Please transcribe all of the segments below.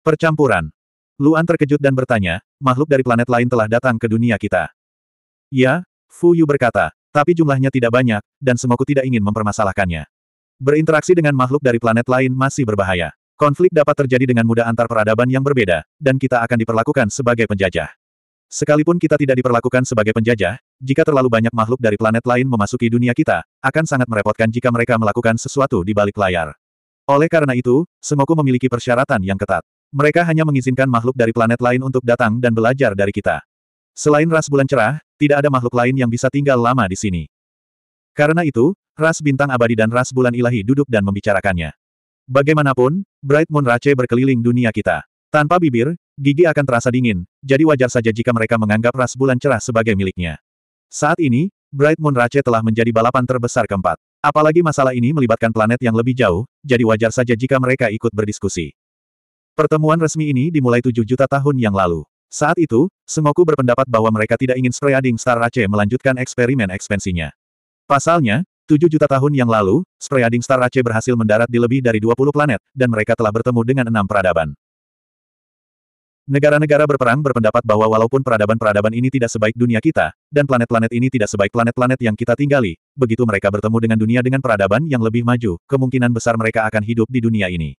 Percampuran. Luan terkejut dan bertanya, makhluk dari planet lain telah datang ke dunia kita. Ya, Fu Yu berkata, tapi jumlahnya tidak banyak, dan Semoku tidak ingin mempermasalahkannya. Berinteraksi dengan makhluk dari planet lain masih berbahaya. Konflik dapat terjadi dengan mudah antar peradaban yang berbeda, dan kita akan diperlakukan sebagai penjajah. Sekalipun kita tidak diperlakukan sebagai penjajah, jika terlalu banyak makhluk dari planet lain memasuki dunia kita, akan sangat merepotkan jika mereka melakukan sesuatu di balik layar. Oleh karena itu, Semoku memiliki persyaratan yang ketat. Mereka hanya mengizinkan makhluk dari planet lain untuk datang dan belajar dari kita. Selain ras bulan cerah, tidak ada makhluk lain yang bisa tinggal lama di sini. Karena itu, ras bintang abadi dan ras bulan ilahi duduk dan membicarakannya. Bagaimanapun, Bright Moon Rache berkeliling dunia kita. Tanpa bibir, gigi akan terasa dingin, jadi wajar saja jika mereka menganggap ras bulan cerah sebagai miliknya. Saat ini, Bright Moon Rache telah menjadi balapan terbesar keempat. Apalagi masalah ini melibatkan planet yang lebih jauh, jadi wajar saja jika mereka ikut berdiskusi. Pertemuan resmi ini dimulai tujuh juta tahun yang lalu. Saat itu, Sengoku berpendapat bahwa mereka tidak ingin Spreading Star Race melanjutkan eksperimen ekspansinya. Pasalnya, tujuh juta tahun yang lalu, Spreading Star Race berhasil mendarat di lebih dari 20 planet, dan mereka telah bertemu dengan enam peradaban. Negara-negara berperang berpendapat bahwa walaupun peradaban-peradaban ini tidak sebaik dunia kita, dan planet-planet ini tidak sebaik planet-planet yang kita tinggali, begitu mereka bertemu dengan dunia dengan peradaban yang lebih maju, kemungkinan besar mereka akan hidup di dunia ini.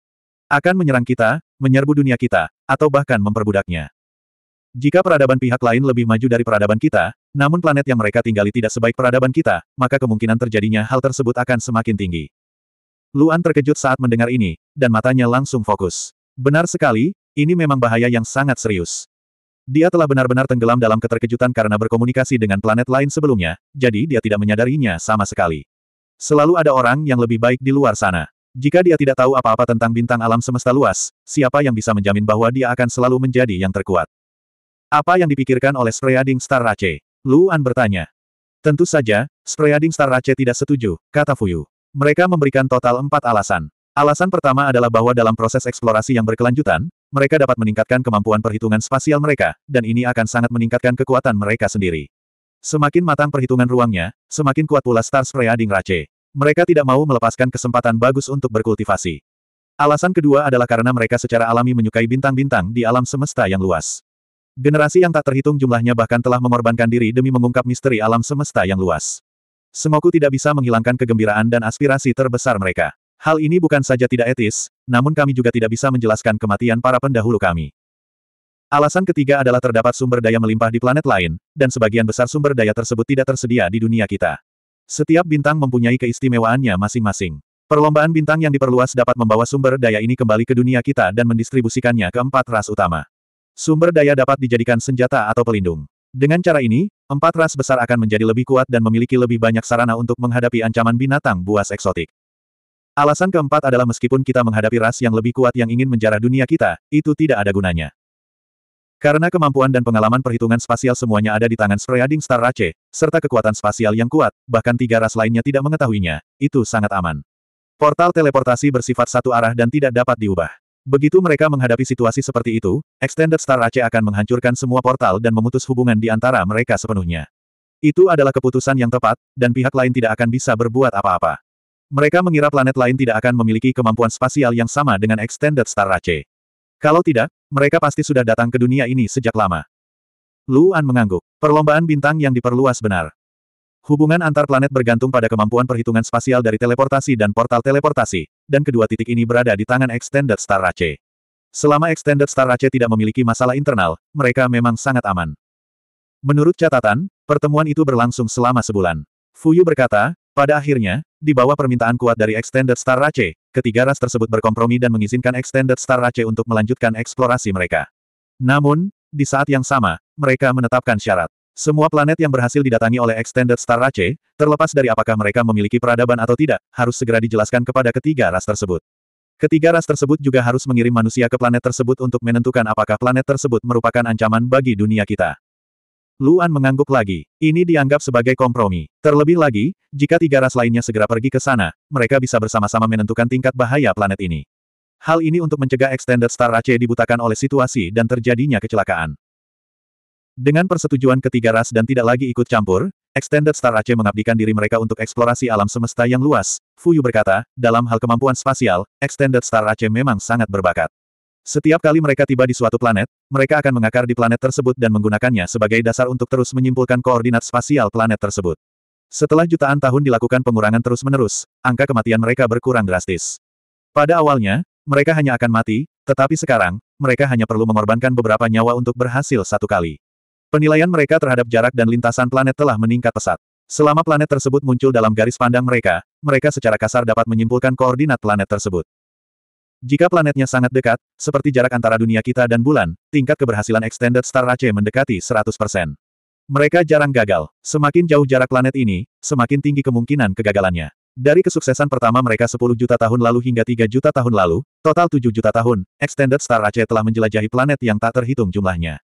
Akan menyerang kita, menyerbu dunia kita, atau bahkan memperbudaknya. Jika peradaban pihak lain lebih maju dari peradaban kita, namun planet yang mereka tinggali tidak sebaik peradaban kita, maka kemungkinan terjadinya hal tersebut akan semakin tinggi. Luan terkejut saat mendengar ini, dan matanya langsung fokus. Benar sekali, ini memang bahaya yang sangat serius. Dia telah benar-benar tenggelam dalam keterkejutan karena berkomunikasi dengan planet lain sebelumnya, jadi dia tidak menyadarinya sama sekali. Selalu ada orang yang lebih baik di luar sana. Jika dia tidak tahu apa-apa tentang bintang alam semesta luas, siapa yang bisa menjamin bahwa dia akan selalu menjadi yang terkuat? Apa yang dipikirkan oleh Spreading Star Rache? Luan bertanya. Tentu saja, Spreading Star Rache tidak setuju, kata Fuyu. Mereka memberikan total empat alasan. Alasan pertama adalah bahwa dalam proses eksplorasi yang berkelanjutan, mereka dapat meningkatkan kemampuan perhitungan spasial mereka, dan ini akan sangat meningkatkan kekuatan mereka sendiri. Semakin matang perhitungan ruangnya, semakin kuat pula Star Spreading Rache. Mereka tidak mau melepaskan kesempatan bagus untuk berkultivasi. Alasan kedua adalah karena mereka secara alami menyukai bintang-bintang di alam semesta yang luas. Generasi yang tak terhitung jumlahnya bahkan telah mengorbankan diri demi mengungkap misteri alam semesta yang luas. Semoku tidak bisa menghilangkan kegembiraan dan aspirasi terbesar mereka. Hal ini bukan saja tidak etis, namun kami juga tidak bisa menjelaskan kematian para pendahulu kami. Alasan ketiga adalah terdapat sumber daya melimpah di planet lain, dan sebagian besar sumber daya tersebut tidak tersedia di dunia kita. Setiap bintang mempunyai keistimewaannya masing-masing. Perlombaan bintang yang diperluas dapat membawa sumber daya ini kembali ke dunia kita dan mendistribusikannya ke empat ras utama. Sumber daya dapat dijadikan senjata atau pelindung. Dengan cara ini, empat ras besar akan menjadi lebih kuat dan memiliki lebih banyak sarana untuk menghadapi ancaman binatang buas eksotik. Alasan keempat adalah meskipun kita menghadapi ras yang lebih kuat yang ingin menjarah dunia kita, itu tidak ada gunanya. Karena kemampuan dan pengalaman perhitungan spasial semuanya ada di tangan Spreading Star Rache, serta kekuatan spasial yang kuat, bahkan tiga ras lainnya tidak mengetahuinya, itu sangat aman. Portal teleportasi bersifat satu arah dan tidak dapat diubah. Begitu mereka menghadapi situasi seperti itu, Extended Star Rache akan menghancurkan semua portal dan memutus hubungan di antara mereka sepenuhnya. Itu adalah keputusan yang tepat, dan pihak lain tidak akan bisa berbuat apa-apa. Mereka mengira planet lain tidak akan memiliki kemampuan spasial yang sama dengan Extended Star Rache. Kalau tidak, mereka pasti sudah datang ke dunia ini sejak lama. Luan mengangguk. Perlombaan bintang yang diperluas benar. Hubungan antar planet bergantung pada kemampuan perhitungan spasial dari teleportasi dan portal teleportasi, dan kedua titik ini berada di tangan Extended Star Race. Selama Extended Star Race tidak memiliki masalah internal, mereka memang sangat aman. Menurut catatan, pertemuan itu berlangsung selama sebulan. Fuyu berkata, pada akhirnya, di bawah permintaan kuat dari Extended Star Race, ketiga ras tersebut berkompromi dan mengizinkan Extended Star Race untuk melanjutkan eksplorasi mereka. Namun, di saat yang sama, mereka menetapkan syarat. Semua planet yang berhasil didatangi oleh Extended Star Race, terlepas dari apakah mereka memiliki peradaban atau tidak, harus segera dijelaskan kepada ketiga ras tersebut. Ketiga ras tersebut juga harus mengirim manusia ke planet tersebut untuk menentukan apakah planet tersebut merupakan ancaman bagi dunia kita. Luan mengangguk lagi. Ini dianggap sebagai kompromi. Terlebih lagi, jika tiga ras lainnya segera pergi ke sana, mereka bisa bersama-sama menentukan tingkat bahaya planet ini. Hal ini untuk mencegah Extended Star Race dibutakan oleh situasi dan terjadinya kecelakaan. Dengan persetujuan ketiga ras dan tidak lagi ikut campur, Extended Star Race mengabdikan diri mereka untuk eksplorasi alam semesta yang luas. Fuyu berkata, dalam hal kemampuan spasial, Extended Star Race memang sangat berbakat. Setiap kali mereka tiba di suatu planet, mereka akan mengakar di planet tersebut dan menggunakannya sebagai dasar untuk terus menyimpulkan koordinat spasial planet tersebut. Setelah jutaan tahun dilakukan pengurangan terus-menerus, angka kematian mereka berkurang drastis. Pada awalnya, mereka hanya akan mati, tetapi sekarang, mereka hanya perlu mengorbankan beberapa nyawa untuk berhasil satu kali. Penilaian mereka terhadap jarak dan lintasan planet telah meningkat pesat. Selama planet tersebut muncul dalam garis pandang mereka, mereka secara kasar dapat menyimpulkan koordinat planet tersebut. Jika planetnya sangat dekat, seperti jarak antara dunia kita dan bulan, tingkat keberhasilan Extended Star Race mendekati 100%. Mereka jarang gagal. Semakin jauh jarak planet ini, semakin tinggi kemungkinan kegagalannya. Dari kesuksesan pertama mereka 10 juta tahun lalu hingga 3 juta tahun lalu, total 7 juta tahun, Extended Star Race telah menjelajahi planet yang tak terhitung jumlahnya.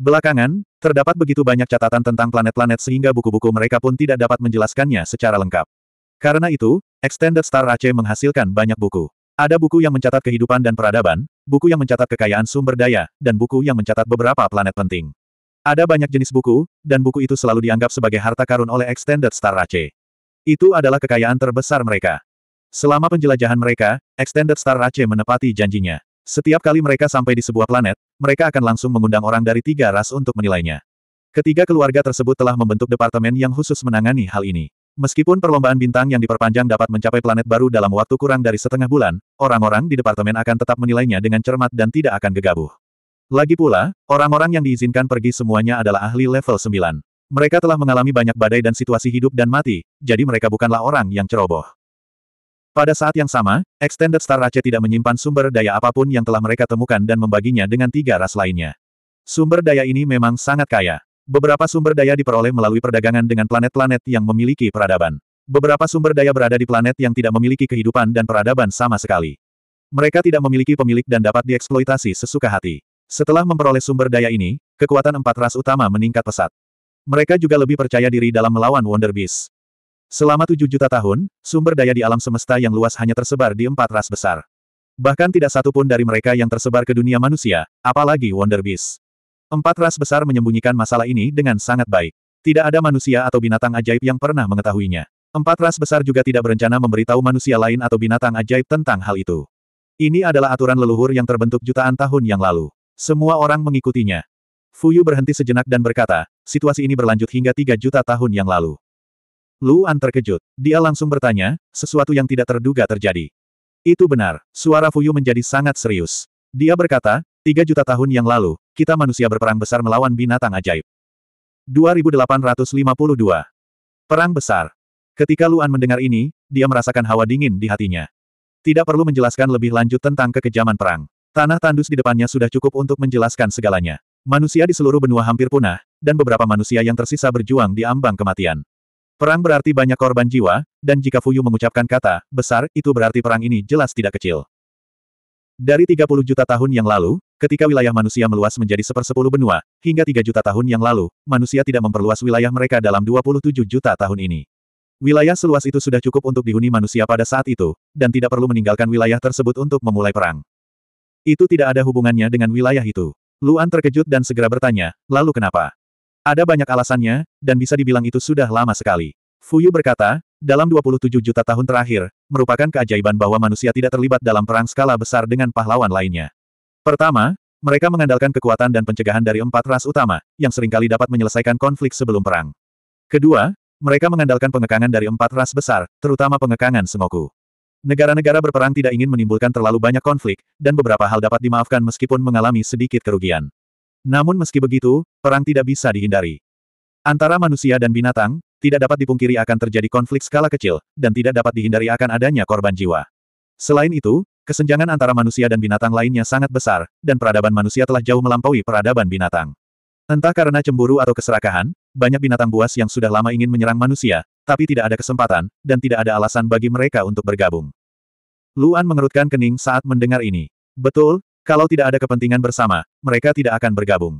Belakangan, terdapat begitu banyak catatan tentang planet-planet sehingga buku-buku mereka pun tidak dapat menjelaskannya secara lengkap. Karena itu, Extended Star Race menghasilkan banyak buku. Ada buku yang mencatat kehidupan dan peradaban, buku yang mencatat kekayaan sumber daya, dan buku yang mencatat beberapa planet penting. Ada banyak jenis buku, dan buku itu selalu dianggap sebagai harta karun oleh Extended Star Race. Itu adalah kekayaan terbesar mereka. Selama penjelajahan mereka, Extended Star Race menepati janjinya. Setiap kali mereka sampai di sebuah planet, mereka akan langsung mengundang orang dari tiga ras untuk menilainya. Ketiga keluarga tersebut telah membentuk departemen yang khusus menangani hal ini. Meskipun perlombaan bintang yang diperpanjang dapat mencapai planet baru dalam waktu kurang dari setengah bulan, orang-orang di departemen akan tetap menilainya dengan cermat dan tidak akan gegabah. Lagi pula, orang-orang yang diizinkan pergi semuanya adalah ahli level 9. Mereka telah mengalami banyak badai dan situasi hidup dan mati, jadi mereka bukanlah orang yang ceroboh. Pada saat yang sama, Extended Star Race tidak menyimpan sumber daya apapun yang telah mereka temukan dan membaginya dengan tiga ras lainnya. Sumber daya ini memang sangat kaya. Beberapa sumber daya diperoleh melalui perdagangan dengan planet-planet yang memiliki peradaban. Beberapa sumber daya berada di planet yang tidak memiliki kehidupan dan peradaban sama sekali. Mereka tidak memiliki pemilik dan dapat dieksploitasi sesuka hati. Setelah memperoleh sumber daya ini, kekuatan empat ras utama meningkat pesat. Mereka juga lebih percaya diri dalam melawan Wonder Beast. Selama tujuh juta tahun, sumber daya di alam semesta yang luas hanya tersebar di empat ras besar. Bahkan tidak satu pun dari mereka yang tersebar ke dunia manusia, apalagi Wonder Beast. Empat ras besar menyembunyikan masalah ini dengan sangat baik. Tidak ada manusia atau binatang ajaib yang pernah mengetahuinya. Empat ras besar juga tidak berencana memberitahu manusia lain atau binatang ajaib tentang hal itu. Ini adalah aturan leluhur yang terbentuk jutaan tahun yang lalu. Semua orang mengikutinya. Fuyu berhenti sejenak dan berkata, situasi ini berlanjut hingga tiga juta tahun yang lalu. Luan terkejut. Dia langsung bertanya, sesuatu yang tidak terduga terjadi. Itu benar, suara Fuyu menjadi sangat serius. Dia berkata, Tiga juta tahun yang lalu, kita manusia berperang besar melawan binatang ajaib. 2852. Perang Besar. Ketika Luan mendengar ini, dia merasakan hawa dingin di hatinya. Tidak perlu menjelaskan lebih lanjut tentang kekejaman perang. Tanah tandus di depannya sudah cukup untuk menjelaskan segalanya. Manusia di seluruh benua hampir punah, dan beberapa manusia yang tersisa berjuang di ambang kematian. Perang berarti banyak korban jiwa, dan jika Fuyu mengucapkan kata, besar, itu berarti perang ini jelas tidak kecil. Dari 30 juta tahun yang lalu, ketika wilayah manusia meluas menjadi sepersepuluh benua, hingga 3 juta tahun yang lalu, manusia tidak memperluas wilayah mereka dalam 27 juta tahun ini. Wilayah seluas itu sudah cukup untuk dihuni manusia pada saat itu, dan tidak perlu meninggalkan wilayah tersebut untuk memulai perang. Itu tidak ada hubungannya dengan wilayah itu. Luan terkejut dan segera bertanya, lalu kenapa? Ada banyak alasannya, dan bisa dibilang itu sudah lama sekali. Fuyu berkata, dalam 27 juta tahun terakhir, merupakan keajaiban bahwa manusia tidak terlibat dalam perang skala besar dengan pahlawan lainnya. Pertama, mereka mengandalkan kekuatan dan pencegahan dari empat ras utama, yang seringkali dapat menyelesaikan konflik sebelum perang. Kedua, mereka mengandalkan pengekangan dari empat ras besar, terutama pengekangan Sengoku. Negara-negara berperang tidak ingin menimbulkan terlalu banyak konflik, dan beberapa hal dapat dimaafkan meskipun mengalami sedikit kerugian. Namun meski begitu, perang tidak bisa dihindari. Antara manusia dan binatang, tidak dapat dipungkiri akan terjadi konflik skala kecil, dan tidak dapat dihindari akan adanya korban jiwa. Selain itu, kesenjangan antara manusia dan binatang lainnya sangat besar, dan peradaban manusia telah jauh melampaui peradaban binatang. Entah karena cemburu atau keserakahan, banyak binatang buas yang sudah lama ingin menyerang manusia, tapi tidak ada kesempatan, dan tidak ada alasan bagi mereka untuk bergabung. Luan mengerutkan kening saat mendengar ini. Betul, kalau tidak ada kepentingan bersama, mereka tidak akan bergabung.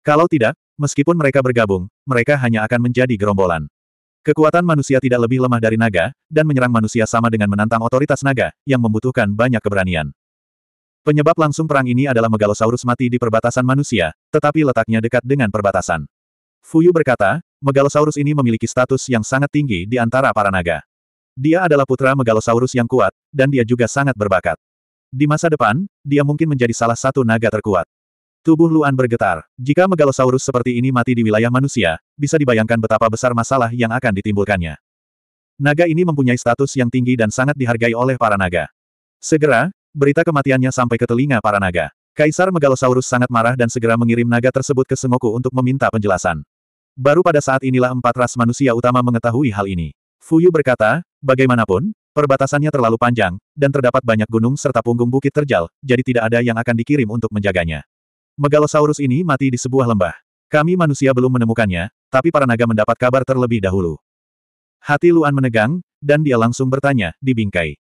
Kalau tidak, meskipun mereka bergabung, mereka hanya akan menjadi gerombolan. Kekuatan manusia tidak lebih lemah dari naga, dan menyerang manusia sama dengan menantang otoritas naga, yang membutuhkan banyak keberanian. Penyebab langsung perang ini adalah Megalosaurus mati di perbatasan manusia, tetapi letaknya dekat dengan perbatasan. Fuyu berkata, Megalosaurus ini memiliki status yang sangat tinggi di antara para naga. Dia adalah putra Megalosaurus yang kuat, dan dia juga sangat berbakat. Di masa depan, dia mungkin menjadi salah satu naga terkuat. Tubuh Luan bergetar. Jika Megalosaurus seperti ini mati di wilayah manusia, bisa dibayangkan betapa besar masalah yang akan ditimbulkannya. Naga ini mempunyai status yang tinggi dan sangat dihargai oleh para naga. Segera, berita kematiannya sampai ke telinga para naga. Kaisar Megalosaurus sangat marah dan segera mengirim naga tersebut ke Sengoku untuk meminta penjelasan. Baru pada saat inilah empat ras manusia utama mengetahui hal ini. Fuyu berkata, bagaimanapun, perbatasannya terlalu panjang, dan terdapat banyak gunung serta punggung bukit terjal, jadi tidak ada yang akan dikirim untuk menjaganya. Megalosaurus ini mati di sebuah lembah. Kami manusia belum menemukannya, tapi para naga mendapat kabar terlebih dahulu. Hati Luan menegang, dan dia langsung bertanya, di bingkai.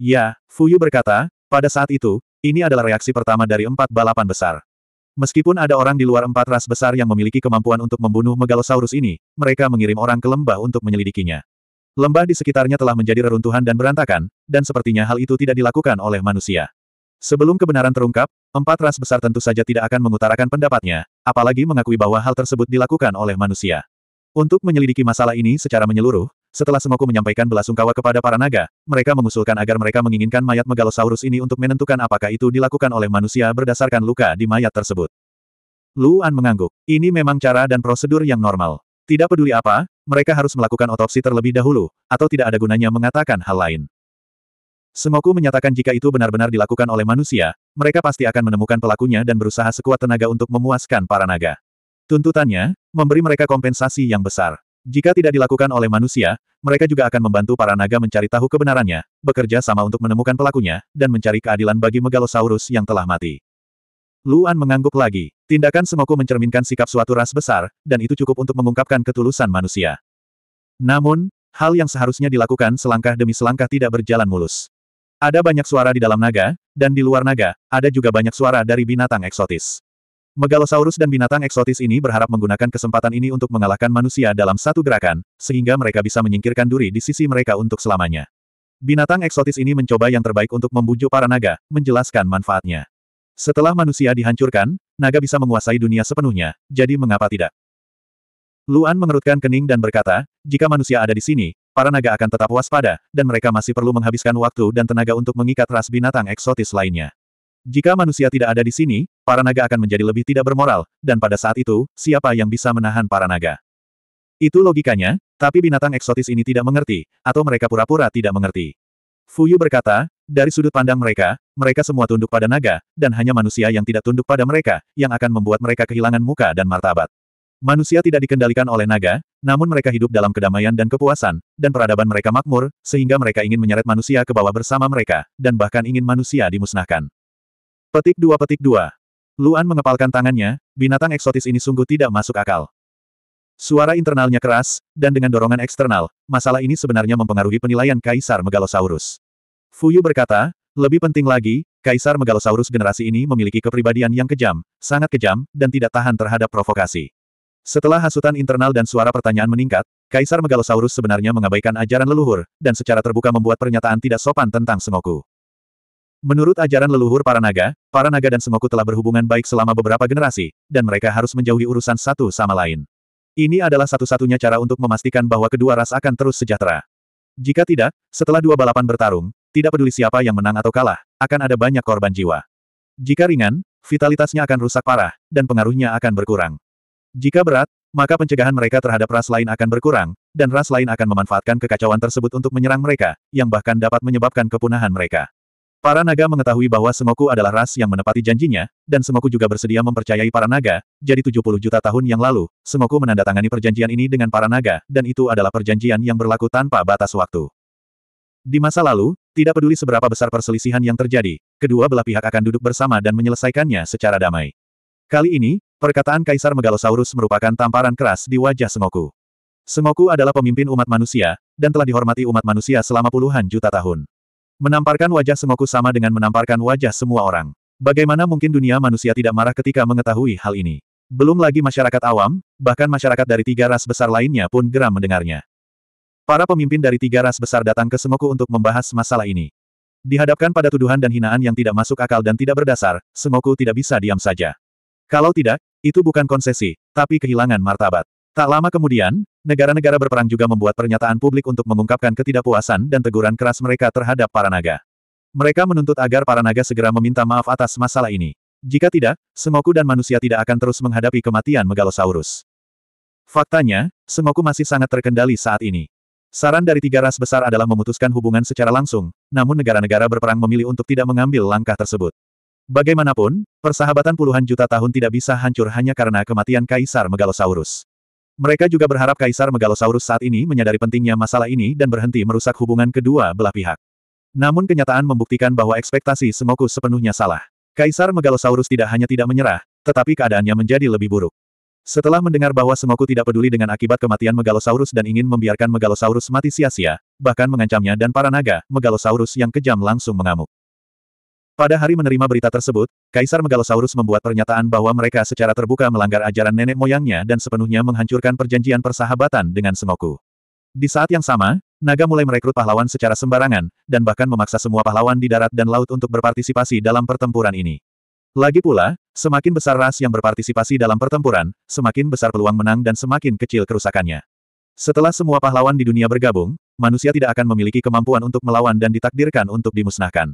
Ya, Fuyu berkata, pada saat itu, ini adalah reaksi pertama dari empat balapan besar. Meskipun ada orang di luar empat ras besar yang memiliki kemampuan untuk membunuh Megalosaurus ini, mereka mengirim orang ke lembah untuk menyelidikinya. Lembah di sekitarnya telah menjadi reruntuhan dan berantakan, dan sepertinya hal itu tidak dilakukan oleh manusia. Sebelum kebenaran terungkap, empat ras besar tentu saja tidak akan mengutarakan pendapatnya, apalagi mengakui bahwa hal tersebut dilakukan oleh manusia. Untuk menyelidiki masalah ini secara menyeluruh, setelah Semoku menyampaikan belasungkawa kepada para naga, mereka mengusulkan agar mereka menginginkan mayat megalosaurus ini untuk menentukan apakah itu dilakukan oleh manusia berdasarkan luka di mayat tersebut. Luan mengangguk. Ini memang cara dan prosedur yang normal. Tidak peduli apa, mereka harus melakukan otopsi terlebih dahulu, atau tidak ada gunanya mengatakan hal lain. Semoku menyatakan jika itu benar-benar dilakukan oleh manusia, mereka pasti akan menemukan pelakunya dan berusaha sekuat tenaga untuk memuaskan para naga. Tuntutannya, memberi mereka kompensasi yang besar. Jika tidak dilakukan oleh manusia, mereka juga akan membantu para naga mencari tahu kebenarannya, bekerja sama untuk menemukan pelakunya, dan mencari keadilan bagi Megalosaurus yang telah mati. Luan mengangguk lagi. Tindakan Semoku mencerminkan sikap suatu ras besar, dan itu cukup untuk mengungkapkan ketulusan manusia. Namun, hal yang seharusnya dilakukan selangkah demi selangkah tidak berjalan mulus. Ada banyak suara di dalam naga, dan di luar naga, ada juga banyak suara dari binatang eksotis. Megalosaurus dan binatang eksotis ini berharap menggunakan kesempatan ini untuk mengalahkan manusia dalam satu gerakan, sehingga mereka bisa menyingkirkan duri di sisi mereka untuk selamanya. Binatang eksotis ini mencoba yang terbaik untuk membujuk para naga, menjelaskan manfaatnya. Setelah manusia dihancurkan, naga bisa menguasai dunia sepenuhnya, jadi mengapa tidak? Luan mengerutkan kening dan berkata, jika manusia ada di sini, para naga akan tetap waspada, dan mereka masih perlu menghabiskan waktu dan tenaga untuk mengikat ras binatang eksotis lainnya. Jika manusia tidak ada di sini, para naga akan menjadi lebih tidak bermoral, dan pada saat itu, siapa yang bisa menahan para naga? Itu logikanya, tapi binatang eksotis ini tidak mengerti, atau mereka pura-pura tidak mengerti. Fuyu berkata, dari sudut pandang mereka, mereka semua tunduk pada naga, dan hanya manusia yang tidak tunduk pada mereka, yang akan membuat mereka kehilangan muka dan martabat. Manusia tidak dikendalikan oleh naga, namun mereka hidup dalam kedamaian dan kepuasan, dan peradaban mereka makmur, sehingga mereka ingin menyeret manusia ke bawah bersama mereka, dan bahkan ingin manusia dimusnahkan. Petik dua petik dua. Luan mengepalkan tangannya, binatang eksotis ini sungguh tidak masuk akal. Suara internalnya keras, dan dengan dorongan eksternal, masalah ini sebenarnya mempengaruhi penilaian Kaisar Megalosaurus. Fuyu berkata, lebih penting lagi, Kaisar Megalosaurus generasi ini memiliki kepribadian yang kejam, sangat kejam, dan tidak tahan terhadap provokasi. Setelah hasutan internal dan suara pertanyaan meningkat, Kaisar Megalosaurus sebenarnya mengabaikan ajaran leluhur, dan secara terbuka membuat pernyataan tidak sopan tentang Sengoku. Menurut ajaran leluhur para naga, para naga dan Sengoku telah berhubungan baik selama beberapa generasi, dan mereka harus menjauhi urusan satu sama lain. Ini adalah satu-satunya cara untuk memastikan bahwa kedua ras akan terus sejahtera. Jika tidak, setelah dua balapan bertarung, tidak peduli siapa yang menang atau kalah, akan ada banyak korban jiwa. Jika ringan, vitalitasnya akan rusak parah, dan pengaruhnya akan berkurang. Jika berat, maka pencegahan mereka terhadap ras lain akan berkurang, dan ras lain akan memanfaatkan kekacauan tersebut untuk menyerang mereka, yang bahkan dapat menyebabkan kepunahan mereka. Para naga mengetahui bahwa Semoku adalah ras yang menepati janjinya, dan Semoku juga bersedia mempercayai para naga, jadi 70 juta tahun yang lalu, Semoku menandatangani perjanjian ini dengan para naga, dan itu adalah perjanjian yang berlaku tanpa batas waktu. Di masa lalu, tidak peduli seberapa besar perselisihan yang terjadi, kedua belah pihak akan duduk bersama dan menyelesaikannya secara damai. Kali ini, Perkataan Kaisar Megalosaurus merupakan tamparan keras di wajah Semoku. Semoku adalah pemimpin umat manusia, dan telah dihormati umat manusia selama puluhan juta tahun. Menamparkan wajah Semoku sama dengan menamparkan wajah semua orang. Bagaimana mungkin dunia manusia tidak marah ketika mengetahui hal ini? Belum lagi masyarakat awam, bahkan masyarakat dari tiga ras besar lainnya pun geram mendengarnya. Para pemimpin dari tiga ras besar datang ke Semoku untuk membahas masalah ini. Dihadapkan pada tuduhan dan hinaan yang tidak masuk akal dan tidak berdasar, Semoku tidak bisa diam saja. Kalau tidak, itu bukan konsesi, tapi kehilangan martabat. Tak lama kemudian, negara-negara berperang juga membuat pernyataan publik untuk mengungkapkan ketidakpuasan dan teguran keras mereka terhadap para naga. Mereka menuntut agar para naga segera meminta maaf atas masalah ini. Jika tidak, Sengoku dan manusia tidak akan terus menghadapi kematian Megalosaurus. Faktanya, Sengoku masih sangat terkendali saat ini. Saran dari tiga ras besar adalah memutuskan hubungan secara langsung, namun negara-negara berperang memilih untuk tidak mengambil langkah tersebut. Bagaimanapun, persahabatan puluhan juta tahun tidak bisa hancur hanya karena kematian Kaisar Megalosaurus. Mereka juga berharap Kaisar Megalosaurus saat ini menyadari pentingnya masalah ini dan berhenti merusak hubungan kedua belah pihak. Namun kenyataan membuktikan bahwa ekspektasi Semoku sepenuhnya salah. Kaisar Megalosaurus tidak hanya tidak menyerah, tetapi keadaannya menjadi lebih buruk. Setelah mendengar bahwa Semoku tidak peduli dengan akibat kematian Megalosaurus dan ingin membiarkan Megalosaurus mati sia-sia, bahkan mengancamnya dan para naga, Megalosaurus yang kejam langsung mengamuk. Pada hari menerima berita tersebut, Kaisar Megalosaurus membuat pernyataan bahwa mereka secara terbuka melanggar ajaran nenek moyangnya dan sepenuhnya menghancurkan perjanjian persahabatan dengan Sengoku. Di saat yang sama, Naga mulai merekrut pahlawan secara sembarangan, dan bahkan memaksa semua pahlawan di darat dan laut untuk berpartisipasi dalam pertempuran ini. Lagi pula, semakin besar ras yang berpartisipasi dalam pertempuran, semakin besar peluang menang dan semakin kecil kerusakannya. Setelah semua pahlawan di dunia bergabung, manusia tidak akan memiliki kemampuan untuk melawan dan ditakdirkan untuk dimusnahkan.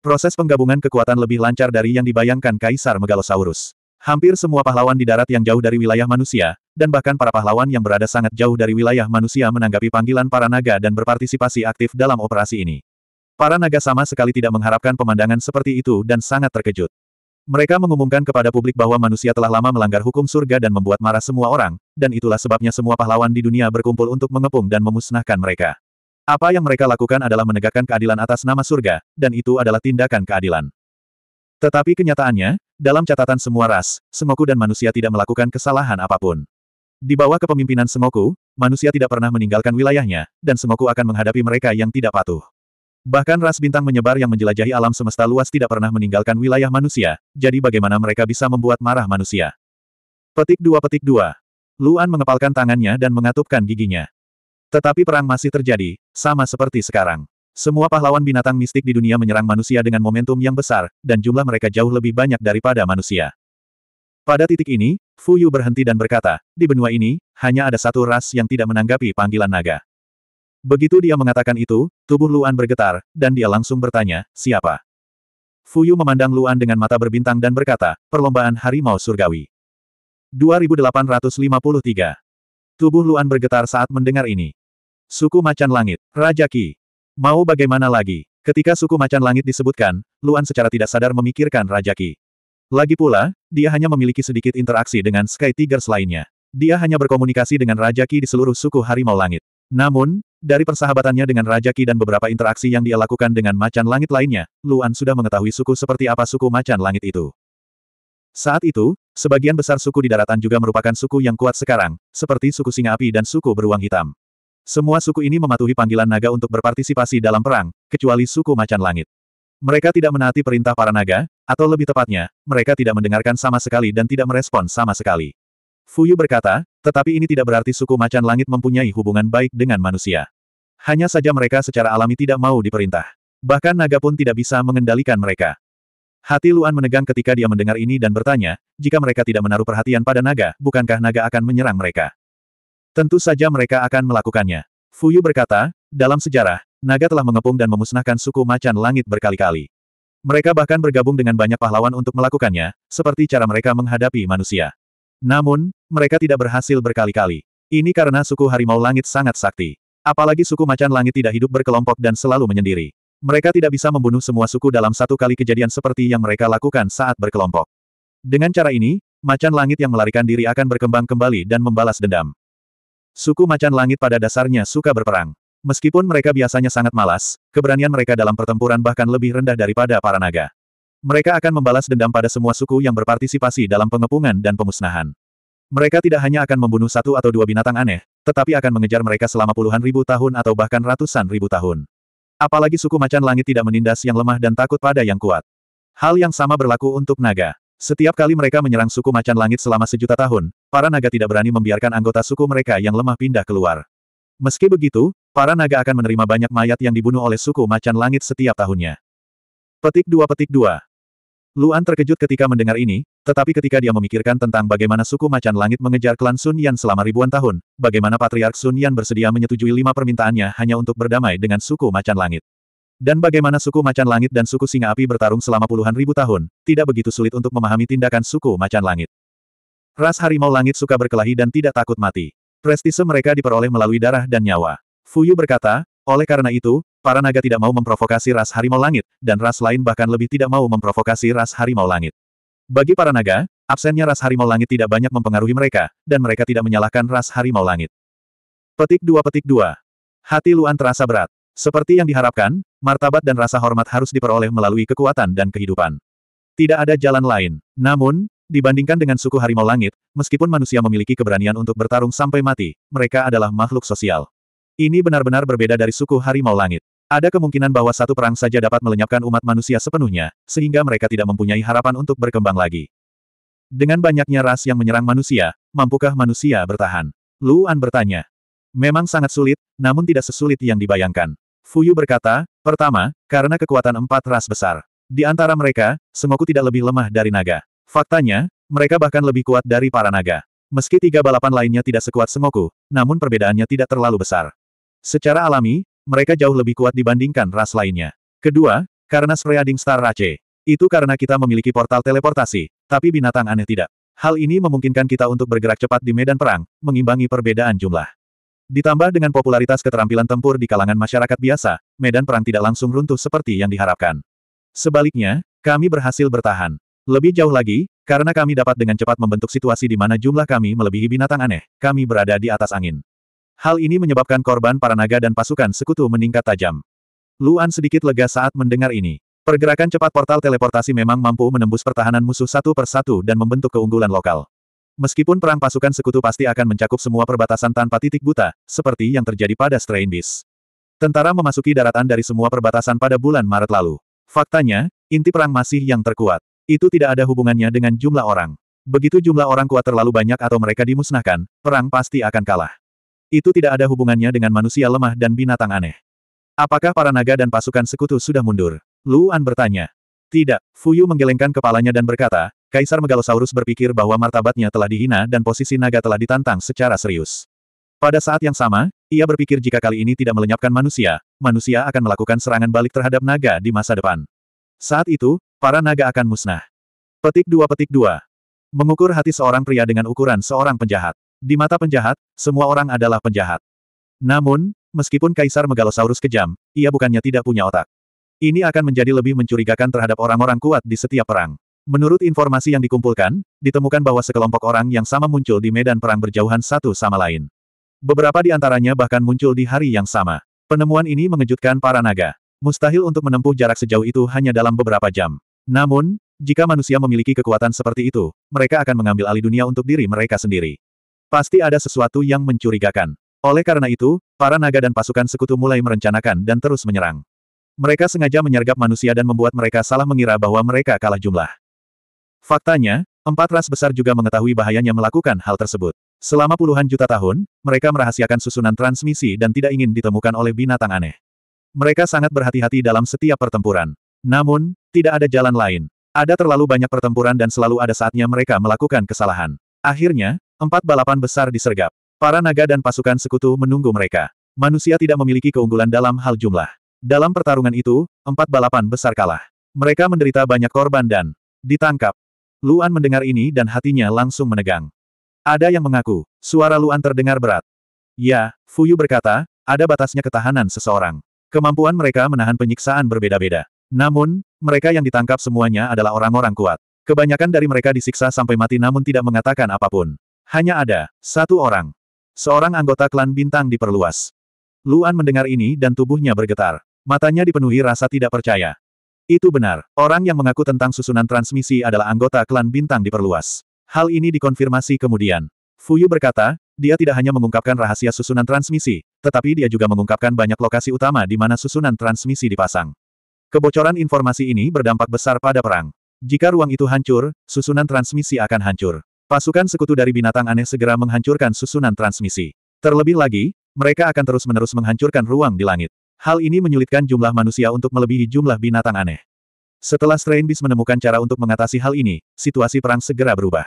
Proses penggabungan kekuatan lebih lancar dari yang dibayangkan Kaisar Megalosaurus. Hampir semua pahlawan di darat yang jauh dari wilayah manusia, dan bahkan para pahlawan yang berada sangat jauh dari wilayah manusia menanggapi panggilan para naga dan berpartisipasi aktif dalam operasi ini. Para naga sama sekali tidak mengharapkan pemandangan seperti itu dan sangat terkejut. Mereka mengumumkan kepada publik bahwa manusia telah lama melanggar hukum surga dan membuat marah semua orang, dan itulah sebabnya semua pahlawan di dunia berkumpul untuk mengepung dan memusnahkan mereka. Apa yang mereka lakukan adalah menegakkan keadilan atas nama surga, dan itu adalah tindakan keadilan. Tetapi kenyataannya, dalam catatan semua ras, Semoku dan manusia tidak melakukan kesalahan apapun. Di bawah kepemimpinan Semoku, manusia tidak pernah meninggalkan wilayahnya, dan Semoku akan menghadapi mereka yang tidak patuh. Bahkan ras bintang menyebar yang menjelajahi alam semesta luas tidak pernah meninggalkan wilayah manusia, jadi bagaimana mereka bisa membuat marah manusia? Petik dua petik dua. Luan mengepalkan tangannya dan mengatupkan giginya. Tetapi perang masih terjadi, sama seperti sekarang. Semua pahlawan binatang mistik di dunia menyerang manusia dengan momentum yang besar, dan jumlah mereka jauh lebih banyak daripada manusia. Pada titik ini, Fu Yu berhenti dan berkata, di benua ini, hanya ada satu ras yang tidak menanggapi panggilan naga. Begitu dia mengatakan itu, tubuh Luan bergetar, dan dia langsung bertanya, siapa? Fu Yu memandang Luan dengan mata berbintang dan berkata, perlombaan harimau surgawi. 2853. Tubuh Luan bergetar saat mendengar ini. Suku Macan Langit. Raja Ki. Mau bagaimana lagi? Ketika suku Macan Langit disebutkan, Luan secara tidak sadar memikirkan Raja Ki. Lagi pula, dia hanya memiliki sedikit interaksi dengan Sky Tigers lainnya. Dia hanya berkomunikasi dengan Raja Ki di seluruh suku Harimau Langit. Namun, dari persahabatannya dengan Raja Ki dan beberapa interaksi yang dia lakukan dengan Macan Langit lainnya, Luan sudah mengetahui suku seperti apa suku Macan Langit itu. Saat itu, sebagian besar suku di daratan juga merupakan suku yang kuat sekarang, seperti suku Singa Api dan suku Beruang Hitam. Semua suku ini mematuhi panggilan naga untuk berpartisipasi dalam perang, kecuali suku macan langit. Mereka tidak menaati perintah para naga, atau lebih tepatnya, mereka tidak mendengarkan sama sekali dan tidak merespon sama sekali. Fuyu berkata, tetapi ini tidak berarti suku macan langit mempunyai hubungan baik dengan manusia. Hanya saja mereka secara alami tidak mau diperintah. Bahkan naga pun tidak bisa mengendalikan mereka. Hati Luan menegang ketika dia mendengar ini dan bertanya, jika mereka tidak menaruh perhatian pada naga, bukankah naga akan menyerang mereka? Tentu saja mereka akan melakukannya. Fuyu berkata, dalam sejarah, naga telah mengepung dan memusnahkan suku macan langit berkali-kali. Mereka bahkan bergabung dengan banyak pahlawan untuk melakukannya, seperti cara mereka menghadapi manusia. Namun, mereka tidak berhasil berkali-kali. Ini karena suku harimau langit sangat sakti. Apalagi suku macan langit tidak hidup berkelompok dan selalu menyendiri. Mereka tidak bisa membunuh semua suku dalam satu kali kejadian seperti yang mereka lakukan saat berkelompok. Dengan cara ini, macan langit yang melarikan diri akan berkembang kembali dan membalas dendam. Suku macan langit pada dasarnya suka berperang. Meskipun mereka biasanya sangat malas, keberanian mereka dalam pertempuran bahkan lebih rendah daripada para naga. Mereka akan membalas dendam pada semua suku yang berpartisipasi dalam pengepungan dan pemusnahan. Mereka tidak hanya akan membunuh satu atau dua binatang aneh, tetapi akan mengejar mereka selama puluhan ribu tahun atau bahkan ratusan ribu tahun. Apalagi suku macan langit tidak menindas yang lemah dan takut pada yang kuat. Hal yang sama berlaku untuk naga. Setiap kali mereka menyerang suku macan langit selama sejuta tahun, para naga tidak berani membiarkan anggota suku mereka yang lemah pindah keluar. Meski begitu, para naga akan menerima banyak mayat yang dibunuh oleh suku macan langit setiap tahunnya. Petik dua petik dua. Luan terkejut ketika mendengar ini, tetapi ketika dia memikirkan tentang bagaimana suku macan langit mengejar klan Sun Yan selama ribuan tahun, bagaimana Patriark Sun Yan bersedia menyetujui lima permintaannya hanya untuk berdamai dengan suku macan langit. Dan bagaimana suku macan langit dan suku singa api bertarung selama puluhan ribu tahun, tidak begitu sulit untuk memahami tindakan suku macan langit. Ras harimau langit suka berkelahi dan tidak takut mati. Prestise mereka diperoleh melalui darah dan nyawa. Fuyu berkata, oleh karena itu, para naga tidak mau memprovokasi ras harimau langit, dan ras lain bahkan lebih tidak mau memprovokasi ras harimau langit. Bagi para naga, absennya ras harimau langit tidak banyak mempengaruhi mereka, dan mereka tidak menyalahkan ras harimau langit. Petik 2 Petik 2. Hati Luan terasa berat. Seperti yang diharapkan, martabat dan rasa hormat harus diperoleh melalui kekuatan dan kehidupan. Tidak ada jalan lain. Namun, dibandingkan dengan suku harimau langit, meskipun manusia memiliki keberanian untuk bertarung sampai mati, mereka adalah makhluk sosial. Ini benar-benar berbeda dari suku harimau langit. Ada kemungkinan bahwa satu perang saja dapat melenyapkan umat manusia sepenuhnya, sehingga mereka tidak mempunyai harapan untuk berkembang lagi. Dengan banyaknya ras yang menyerang manusia, mampukah manusia bertahan? Luan bertanya. Memang sangat sulit, namun tidak sesulit yang dibayangkan. Fuyu berkata, pertama, karena kekuatan empat ras besar. Di antara mereka, Sengoku tidak lebih lemah dari naga. Faktanya, mereka bahkan lebih kuat dari para naga. Meski tiga balapan lainnya tidak sekuat Sengoku, namun perbedaannya tidak terlalu besar. Secara alami, mereka jauh lebih kuat dibandingkan ras lainnya. Kedua, karena Spreading Star Race. Itu karena kita memiliki portal teleportasi, tapi binatang aneh tidak. Hal ini memungkinkan kita untuk bergerak cepat di medan perang, mengimbangi perbedaan jumlah. Ditambah dengan popularitas keterampilan tempur di kalangan masyarakat biasa, medan perang tidak langsung runtuh seperti yang diharapkan. Sebaliknya, kami berhasil bertahan. Lebih jauh lagi, karena kami dapat dengan cepat membentuk situasi di mana jumlah kami melebihi binatang aneh, kami berada di atas angin. Hal ini menyebabkan korban para naga dan pasukan sekutu meningkat tajam. Luan sedikit lega saat mendengar ini. Pergerakan cepat portal teleportasi memang mampu menembus pertahanan musuh satu persatu dan membentuk keunggulan lokal. Meskipun perang pasukan sekutu pasti akan mencakup semua perbatasan tanpa titik buta, seperti yang terjadi pada Beast. Tentara memasuki daratan dari semua perbatasan pada bulan Maret lalu. Faktanya, inti perang masih yang terkuat. Itu tidak ada hubungannya dengan jumlah orang. Begitu jumlah orang kuat terlalu banyak atau mereka dimusnahkan, perang pasti akan kalah. Itu tidak ada hubungannya dengan manusia lemah dan binatang aneh. Apakah para naga dan pasukan sekutu sudah mundur? Luan bertanya. Tidak, Fuyu menggelengkan kepalanya dan berkata, Kaisar Megalosaurus berpikir bahwa martabatnya telah dihina dan posisi naga telah ditantang secara serius. Pada saat yang sama, ia berpikir jika kali ini tidak melenyapkan manusia, manusia akan melakukan serangan balik terhadap naga di masa depan. Saat itu, para naga akan musnah. Petik dua petik dua. Mengukur hati seorang pria dengan ukuran seorang penjahat. Di mata penjahat, semua orang adalah penjahat. Namun, meskipun Kaisar Megalosaurus kejam, ia bukannya tidak punya otak. Ini akan menjadi lebih mencurigakan terhadap orang-orang kuat di setiap perang. Menurut informasi yang dikumpulkan, ditemukan bahwa sekelompok orang yang sama muncul di medan perang berjauhan satu sama lain. Beberapa di antaranya bahkan muncul di hari yang sama. Penemuan ini mengejutkan para naga. Mustahil untuk menempuh jarak sejauh itu hanya dalam beberapa jam. Namun, jika manusia memiliki kekuatan seperti itu, mereka akan mengambil alih dunia untuk diri mereka sendiri. Pasti ada sesuatu yang mencurigakan. Oleh karena itu, para naga dan pasukan sekutu mulai merencanakan dan terus menyerang. Mereka sengaja menyergap manusia dan membuat mereka salah mengira bahwa mereka kalah jumlah. Faktanya, empat ras besar juga mengetahui bahayanya melakukan hal tersebut. Selama puluhan juta tahun, mereka merahasiakan susunan transmisi dan tidak ingin ditemukan oleh binatang aneh. Mereka sangat berhati-hati dalam setiap pertempuran. Namun, tidak ada jalan lain. Ada terlalu banyak pertempuran dan selalu ada saatnya mereka melakukan kesalahan. Akhirnya, empat balapan besar disergap. Para naga dan pasukan sekutu menunggu mereka. Manusia tidak memiliki keunggulan dalam hal jumlah. Dalam pertarungan itu, empat balapan besar kalah. Mereka menderita banyak korban dan ditangkap. Luan mendengar ini dan hatinya langsung menegang. Ada yang mengaku, suara Luan terdengar berat. Ya, Fuyu berkata, ada batasnya ketahanan seseorang. Kemampuan mereka menahan penyiksaan berbeda-beda. Namun, mereka yang ditangkap semuanya adalah orang-orang kuat. Kebanyakan dari mereka disiksa sampai mati namun tidak mengatakan apapun. Hanya ada, satu orang. Seorang anggota klan bintang diperluas. Luan mendengar ini dan tubuhnya bergetar. Matanya dipenuhi rasa tidak percaya. Itu benar, orang yang mengaku tentang susunan transmisi adalah anggota klan bintang diperluas. Hal ini dikonfirmasi kemudian. Fuyu berkata, dia tidak hanya mengungkapkan rahasia susunan transmisi, tetapi dia juga mengungkapkan banyak lokasi utama di mana susunan transmisi dipasang. Kebocoran informasi ini berdampak besar pada perang. Jika ruang itu hancur, susunan transmisi akan hancur. Pasukan sekutu dari binatang aneh segera menghancurkan susunan transmisi. Terlebih lagi, mereka akan terus-menerus menghancurkan ruang di langit. Hal ini menyulitkan jumlah manusia untuk melebihi jumlah binatang aneh. Setelah Beast menemukan cara untuk mengatasi hal ini, situasi perang segera berubah.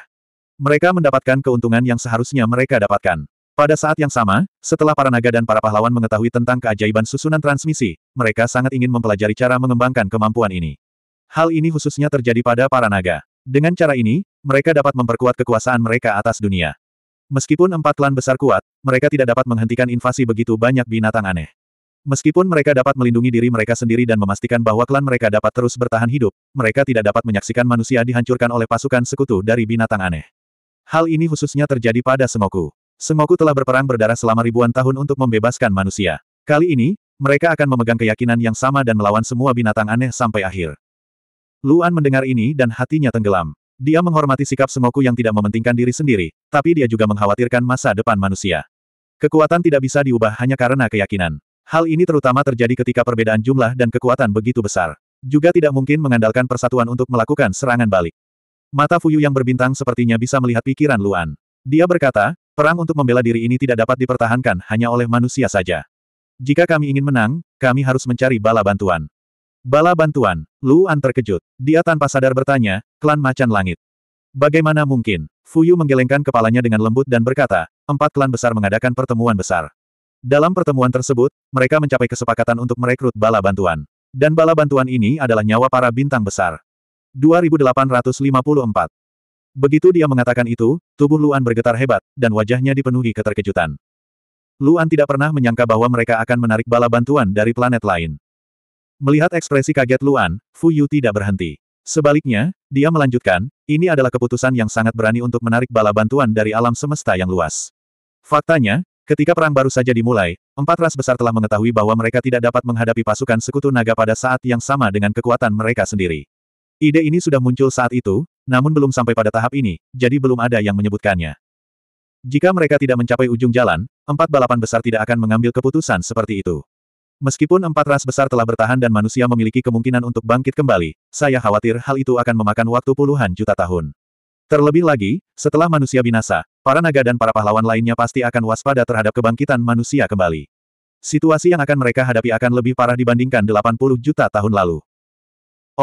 Mereka mendapatkan keuntungan yang seharusnya mereka dapatkan. Pada saat yang sama, setelah para naga dan para pahlawan mengetahui tentang keajaiban susunan transmisi, mereka sangat ingin mempelajari cara mengembangkan kemampuan ini. Hal ini khususnya terjadi pada para naga. Dengan cara ini, mereka dapat memperkuat kekuasaan mereka atas dunia. Meskipun empat klan besar kuat, mereka tidak dapat menghentikan invasi begitu banyak binatang aneh. Meskipun mereka dapat melindungi diri mereka sendiri dan memastikan bahwa klan mereka dapat terus bertahan hidup, mereka tidak dapat menyaksikan manusia dihancurkan oleh pasukan sekutu dari binatang aneh. Hal ini khususnya terjadi pada Semoku. Semoku telah berperang berdarah selama ribuan tahun untuk membebaskan manusia. Kali ini, mereka akan memegang keyakinan yang sama dan melawan semua binatang aneh sampai akhir. Luan mendengar ini dan hatinya tenggelam. Dia menghormati sikap Semoku yang tidak mementingkan diri sendiri, tapi dia juga mengkhawatirkan masa depan manusia. Kekuatan tidak bisa diubah hanya karena keyakinan. Hal ini terutama terjadi ketika perbedaan jumlah dan kekuatan begitu besar. Juga tidak mungkin mengandalkan persatuan untuk melakukan serangan balik. Mata Fuyu yang berbintang sepertinya bisa melihat pikiran Luan. Dia berkata, perang untuk membela diri ini tidak dapat dipertahankan hanya oleh manusia saja. Jika kami ingin menang, kami harus mencari bala bantuan. Bala bantuan, Luan terkejut. Dia tanpa sadar bertanya, klan macan langit. Bagaimana mungkin? Fuyu menggelengkan kepalanya dengan lembut dan berkata, empat klan besar mengadakan pertemuan besar. Dalam pertemuan tersebut, mereka mencapai kesepakatan untuk merekrut bala bantuan. Dan bala bantuan ini adalah nyawa para bintang besar. 2854 Begitu dia mengatakan itu, tubuh Luan bergetar hebat, dan wajahnya dipenuhi keterkejutan. Luan tidak pernah menyangka bahwa mereka akan menarik bala bantuan dari planet lain. Melihat ekspresi kaget Luan, Fu Yu tidak berhenti. Sebaliknya, dia melanjutkan, ini adalah keputusan yang sangat berani untuk menarik bala bantuan dari alam semesta yang luas. Faktanya, Ketika perang baru saja dimulai, empat ras besar telah mengetahui bahwa mereka tidak dapat menghadapi pasukan sekutu naga pada saat yang sama dengan kekuatan mereka sendiri. Ide ini sudah muncul saat itu, namun belum sampai pada tahap ini, jadi belum ada yang menyebutkannya. Jika mereka tidak mencapai ujung jalan, empat balapan besar tidak akan mengambil keputusan seperti itu. Meskipun empat ras besar telah bertahan dan manusia memiliki kemungkinan untuk bangkit kembali, saya khawatir hal itu akan memakan waktu puluhan juta tahun. Terlebih lagi, setelah manusia binasa, Para naga dan para pahlawan lainnya pasti akan waspada terhadap kebangkitan manusia kembali. Situasi yang akan mereka hadapi akan lebih parah dibandingkan 80 juta tahun lalu.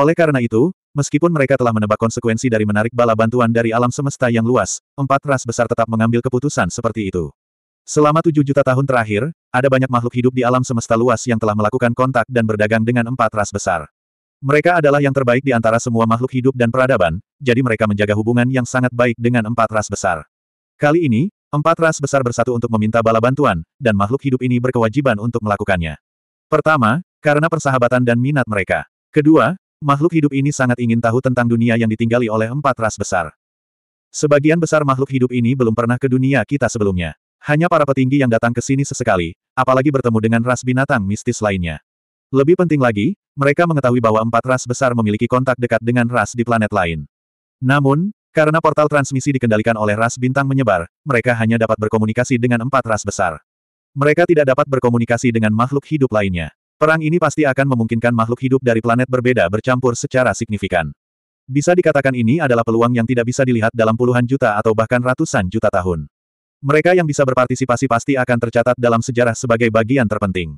Oleh karena itu, meskipun mereka telah menebak konsekuensi dari menarik bala bantuan dari alam semesta yang luas, empat ras besar tetap mengambil keputusan seperti itu. Selama tujuh juta tahun terakhir, ada banyak makhluk hidup di alam semesta luas yang telah melakukan kontak dan berdagang dengan empat ras besar. Mereka adalah yang terbaik di antara semua makhluk hidup dan peradaban, jadi mereka menjaga hubungan yang sangat baik dengan empat ras besar. Kali ini, empat ras besar bersatu untuk meminta bala bantuan, dan makhluk hidup ini berkewajiban untuk melakukannya. Pertama, karena persahabatan dan minat mereka. Kedua, makhluk hidup ini sangat ingin tahu tentang dunia yang ditinggali oleh empat ras besar. Sebagian besar makhluk hidup ini belum pernah ke dunia kita sebelumnya. Hanya para petinggi yang datang ke sini sesekali, apalagi bertemu dengan ras binatang mistis lainnya. Lebih penting lagi, mereka mengetahui bahwa empat ras besar memiliki kontak dekat dengan ras di planet lain. Namun, karena portal transmisi dikendalikan oleh ras bintang menyebar, mereka hanya dapat berkomunikasi dengan empat ras besar. Mereka tidak dapat berkomunikasi dengan makhluk hidup lainnya. Perang ini pasti akan memungkinkan makhluk hidup dari planet berbeda bercampur secara signifikan. Bisa dikatakan ini adalah peluang yang tidak bisa dilihat dalam puluhan juta atau bahkan ratusan juta tahun. Mereka yang bisa berpartisipasi pasti akan tercatat dalam sejarah sebagai bagian terpenting.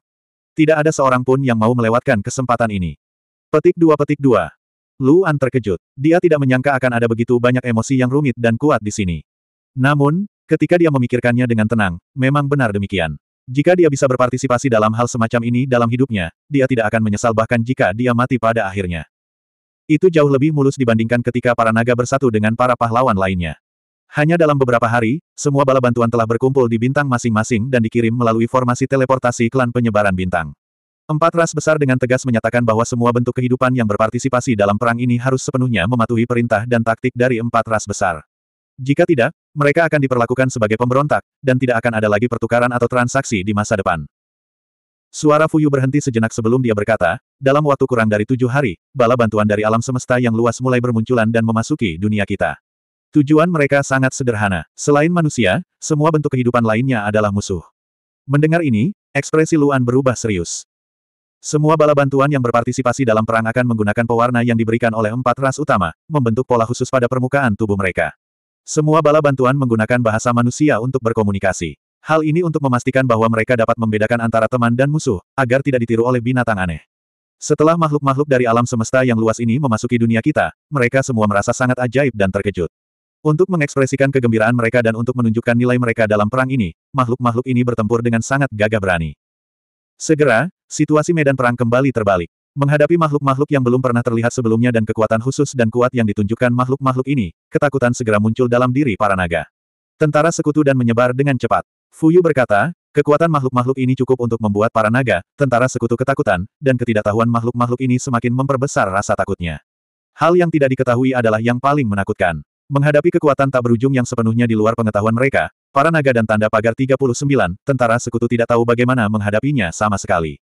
Tidak ada seorang pun yang mau melewatkan kesempatan ini. Petik 2 Petik 2 Luan terkejut. Dia tidak menyangka akan ada begitu banyak emosi yang rumit dan kuat di sini. Namun, ketika dia memikirkannya dengan tenang, memang benar demikian. Jika dia bisa berpartisipasi dalam hal semacam ini dalam hidupnya, dia tidak akan menyesal bahkan jika dia mati pada akhirnya. Itu jauh lebih mulus dibandingkan ketika para naga bersatu dengan para pahlawan lainnya. Hanya dalam beberapa hari, semua bala bantuan telah berkumpul di bintang masing-masing dan dikirim melalui formasi teleportasi klan penyebaran bintang. Empat ras besar dengan tegas menyatakan bahwa semua bentuk kehidupan yang berpartisipasi dalam perang ini harus sepenuhnya mematuhi perintah dan taktik dari empat ras besar. Jika tidak, mereka akan diperlakukan sebagai pemberontak, dan tidak akan ada lagi pertukaran atau transaksi di masa depan. Suara Fuyu berhenti sejenak sebelum dia berkata, dalam waktu kurang dari tujuh hari, bala bantuan dari alam semesta yang luas mulai bermunculan dan memasuki dunia kita. Tujuan mereka sangat sederhana. Selain manusia, semua bentuk kehidupan lainnya adalah musuh. Mendengar ini, ekspresi Luan berubah serius. Semua bala bantuan yang berpartisipasi dalam perang akan menggunakan pewarna yang diberikan oleh empat ras utama, membentuk pola khusus pada permukaan tubuh mereka. Semua bala bantuan menggunakan bahasa manusia untuk berkomunikasi. Hal ini untuk memastikan bahwa mereka dapat membedakan antara teman dan musuh, agar tidak ditiru oleh binatang aneh. Setelah makhluk-makhluk dari alam semesta yang luas ini memasuki dunia kita, mereka semua merasa sangat ajaib dan terkejut. Untuk mengekspresikan kegembiraan mereka dan untuk menunjukkan nilai mereka dalam perang ini, makhluk-makhluk ini bertempur dengan sangat gagah berani. Segera, Situasi medan perang kembali terbalik. Menghadapi makhluk-makhluk yang belum pernah terlihat sebelumnya dan kekuatan khusus dan kuat yang ditunjukkan makhluk-makhluk ini, ketakutan segera muncul dalam diri para naga. Tentara sekutu dan menyebar dengan cepat. Fuyu berkata, kekuatan makhluk-makhluk ini cukup untuk membuat para naga, tentara sekutu ketakutan, dan ketidaktahuan makhluk-makhluk ini semakin memperbesar rasa takutnya. Hal yang tidak diketahui adalah yang paling menakutkan. Menghadapi kekuatan tak berujung yang sepenuhnya di luar pengetahuan mereka, para naga dan tanda pagar 39, tentara sekutu tidak tahu bagaimana menghadapinya sama sekali.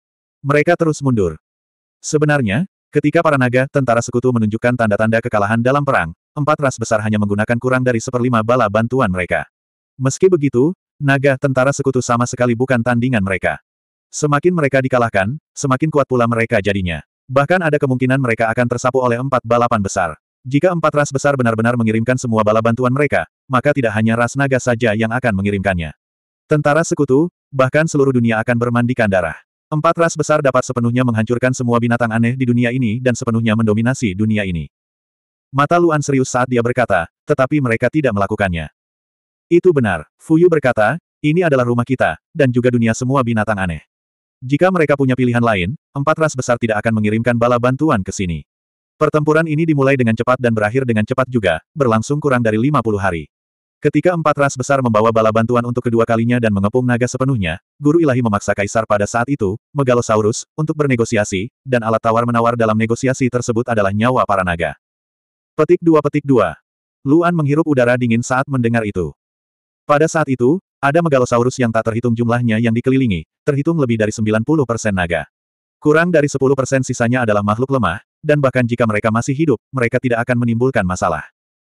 Mereka terus mundur. Sebenarnya, ketika para naga, tentara sekutu menunjukkan tanda-tanda kekalahan dalam perang, empat ras besar hanya menggunakan kurang dari seperlima bala bantuan mereka. Meski begitu, naga tentara sekutu sama sekali bukan tandingan mereka. Semakin mereka dikalahkan, semakin kuat pula mereka jadinya. Bahkan ada kemungkinan mereka akan tersapu oleh empat balapan besar. Jika empat ras besar benar-benar mengirimkan semua bala bantuan mereka, maka tidak hanya ras naga saja yang akan mengirimkannya. Tentara sekutu, bahkan seluruh dunia akan bermandikan darah. Empat ras besar dapat sepenuhnya menghancurkan semua binatang aneh di dunia ini dan sepenuhnya mendominasi dunia ini. Mata Luan serius saat dia berkata, tetapi mereka tidak melakukannya. Itu benar, Fuyu berkata, ini adalah rumah kita, dan juga dunia semua binatang aneh. Jika mereka punya pilihan lain, empat ras besar tidak akan mengirimkan bala bantuan ke sini. Pertempuran ini dimulai dengan cepat dan berakhir dengan cepat juga, berlangsung kurang dari 50 hari. Ketika empat ras besar membawa bala bantuan untuk kedua kalinya dan mengepung naga sepenuhnya, Guru Ilahi memaksa Kaisar pada saat itu, Megalosaurus, untuk bernegosiasi, dan alat tawar-menawar dalam negosiasi tersebut adalah nyawa para naga. Petik dua Petik dua. Luan menghirup udara dingin saat mendengar itu. Pada saat itu, ada Megalosaurus yang tak terhitung jumlahnya yang dikelilingi, terhitung lebih dari 90% naga. Kurang dari 10% sisanya adalah makhluk lemah, dan bahkan jika mereka masih hidup, mereka tidak akan menimbulkan masalah.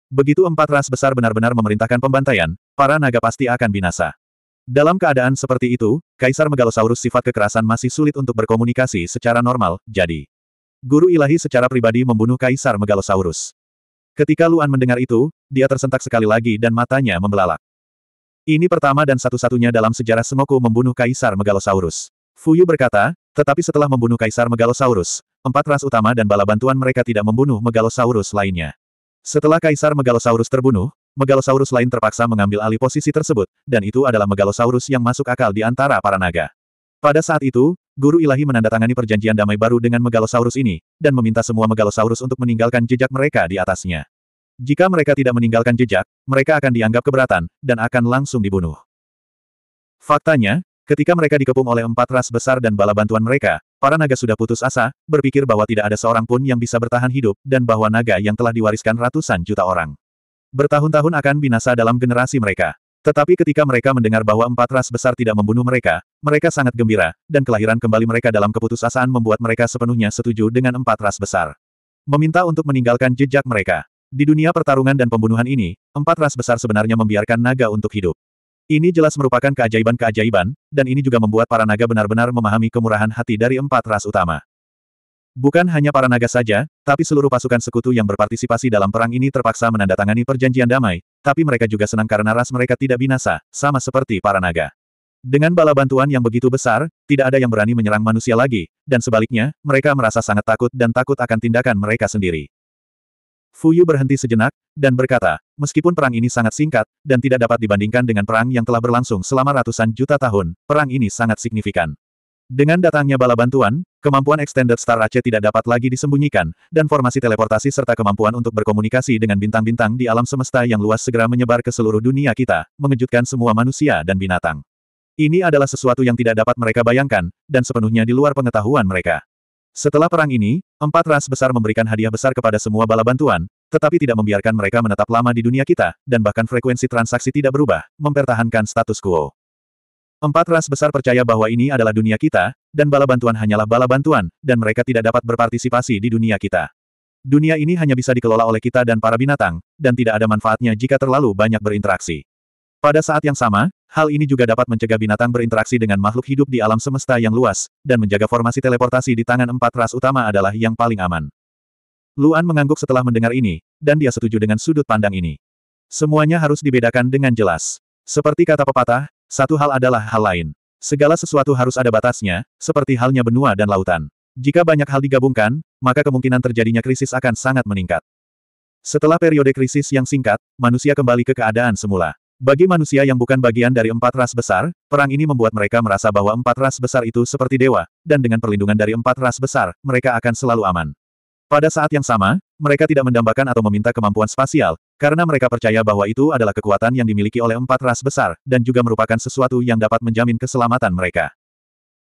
Begitu empat ras besar benar-benar memerintahkan pembantaian, para naga pasti akan binasa. Dalam keadaan seperti itu, Kaisar Megalosaurus sifat kekerasan masih sulit untuk berkomunikasi secara normal, jadi... Guru ilahi secara pribadi membunuh Kaisar Megalosaurus. Ketika Luan mendengar itu, dia tersentak sekali lagi dan matanya membelalak. Ini pertama dan satu-satunya dalam sejarah Sengoku membunuh Kaisar Megalosaurus. Fuyu berkata, tetapi setelah membunuh Kaisar Megalosaurus, empat ras utama dan bala bantuan mereka tidak membunuh Megalosaurus lainnya. Setelah Kaisar Megalosaurus terbunuh, Megalosaurus lain terpaksa mengambil alih posisi tersebut, dan itu adalah Megalosaurus yang masuk akal di antara para naga. Pada saat itu, Guru Ilahi menandatangani perjanjian damai baru dengan Megalosaurus ini, dan meminta semua Megalosaurus untuk meninggalkan jejak mereka di atasnya. Jika mereka tidak meninggalkan jejak, mereka akan dianggap keberatan, dan akan langsung dibunuh. Faktanya, ketika mereka dikepung oleh empat ras besar dan bala bantuan mereka, Para naga sudah putus asa, berpikir bahwa tidak ada seorang pun yang bisa bertahan hidup, dan bahwa naga yang telah diwariskan ratusan juta orang. Bertahun-tahun akan binasa dalam generasi mereka. Tetapi ketika mereka mendengar bahwa empat ras besar tidak membunuh mereka, mereka sangat gembira, dan kelahiran kembali mereka dalam keputusasaan membuat mereka sepenuhnya setuju dengan empat ras besar. Meminta untuk meninggalkan jejak mereka. Di dunia pertarungan dan pembunuhan ini, empat ras besar sebenarnya membiarkan naga untuk hidup. Ini jelas merupakan keajaiban-keajaiban, dan ini juga membuat para naga benar-benar memahami kemurahan hati dari empat ras utama. Bukan hanya para naga saja, tapi seluruh pasukan sekutu yang berpartisipasi dalam perang ini terpaksa menandatangani perjanjian damai, tapi mereka juga senang karena ras mereka tidak binasa, sama seperti para naga. Dengan bala bantuan yang begitu besar, tidak ada yang berani menyerang manusia lagi, dan sebaliknya, mereka merasa sangat takut dan takut akan tindakan mereka sendiri. Fuyu berhenti sejenak, dan berkata, meskipun perang ini sangat singkat, dan tidak dapat dibandingkan dengan perang yang telah berlangsung selama ratusan juta tahun, perang ini sangat signifikan. Dengan datangnya bala bantuan, kemampuan Extended Star Aceh tidak dapat lagi disembunyikan, dan formasi teleportasi serta kemampuan untuk berkomunikasi dengan bintang-bintang di alam semesta yang luas segera menyebar ke seluruh dunia kita, mengejutkan semua manusia dan binatang. Ini adalah sesuatu yang tidak dapat mereka bayangkan, dan sepenuhnya di luar pengetahuan mereka. Setelah perang ini, empat ras besar memberikan hadiah besar kepada semua bala bantuan, tetapi tidak membiarkan mereka menetap lama di dunia kita, dan bahkan frekuensi transaksi tidak berubah, mempertahankan status quo. Empat ras besar percaya bahwa ini adalah dunia kita, dan bala bantuan hanyalah bala bantuan, dan mereka tidak dapat berpartisipasi di dunia kita. Dunia ini hanya bisa dikelola oleh kita dan para binatang, dan tidak ada manfaatnya jika terlalu banyak berinteraksi. Pada saat yang sama, Hal ini juga dapat mencegah binatang berinteraksi dengan makhluk hidup di alam semesta yang luas, dan menjaga formasi teleportasi di tangan empat ras utama adalah yang paling aman. Luan mengangguk setelah mendengar ini, dan dia setuju dengan sudut pandang ini. Semuanya harus dibedakan dengan jelas. Seperti kata pepatah, satu hal adalah hal lain. Segala sesuatu harus ada batasnya, seperti halnya benua dan lautan. Jika banyak hal digabungkan, maka kemungkinan terjadinya krisis akan sangat meningkat. Setelah periode krisis yang singkat, manusia kembali ke keadaan semula. Bagi manusia yang bukan bagian dari empat ras besar, perang ini membuat mereka merasa bahwa empat ras besar itu seperti dewa, dan dengan perlindungan dari empat ras besar, mereka akan selalu aman. Pada saat yang sama, mereka tidak mendambakan atau meminta kemampuan spasial, karena mereka percaya bahwa itu adalah kekuatan yang dimiliki oleh empat ras besar, dan juga merupakan sesuatu yang dapat menjamin keselamatan mereka.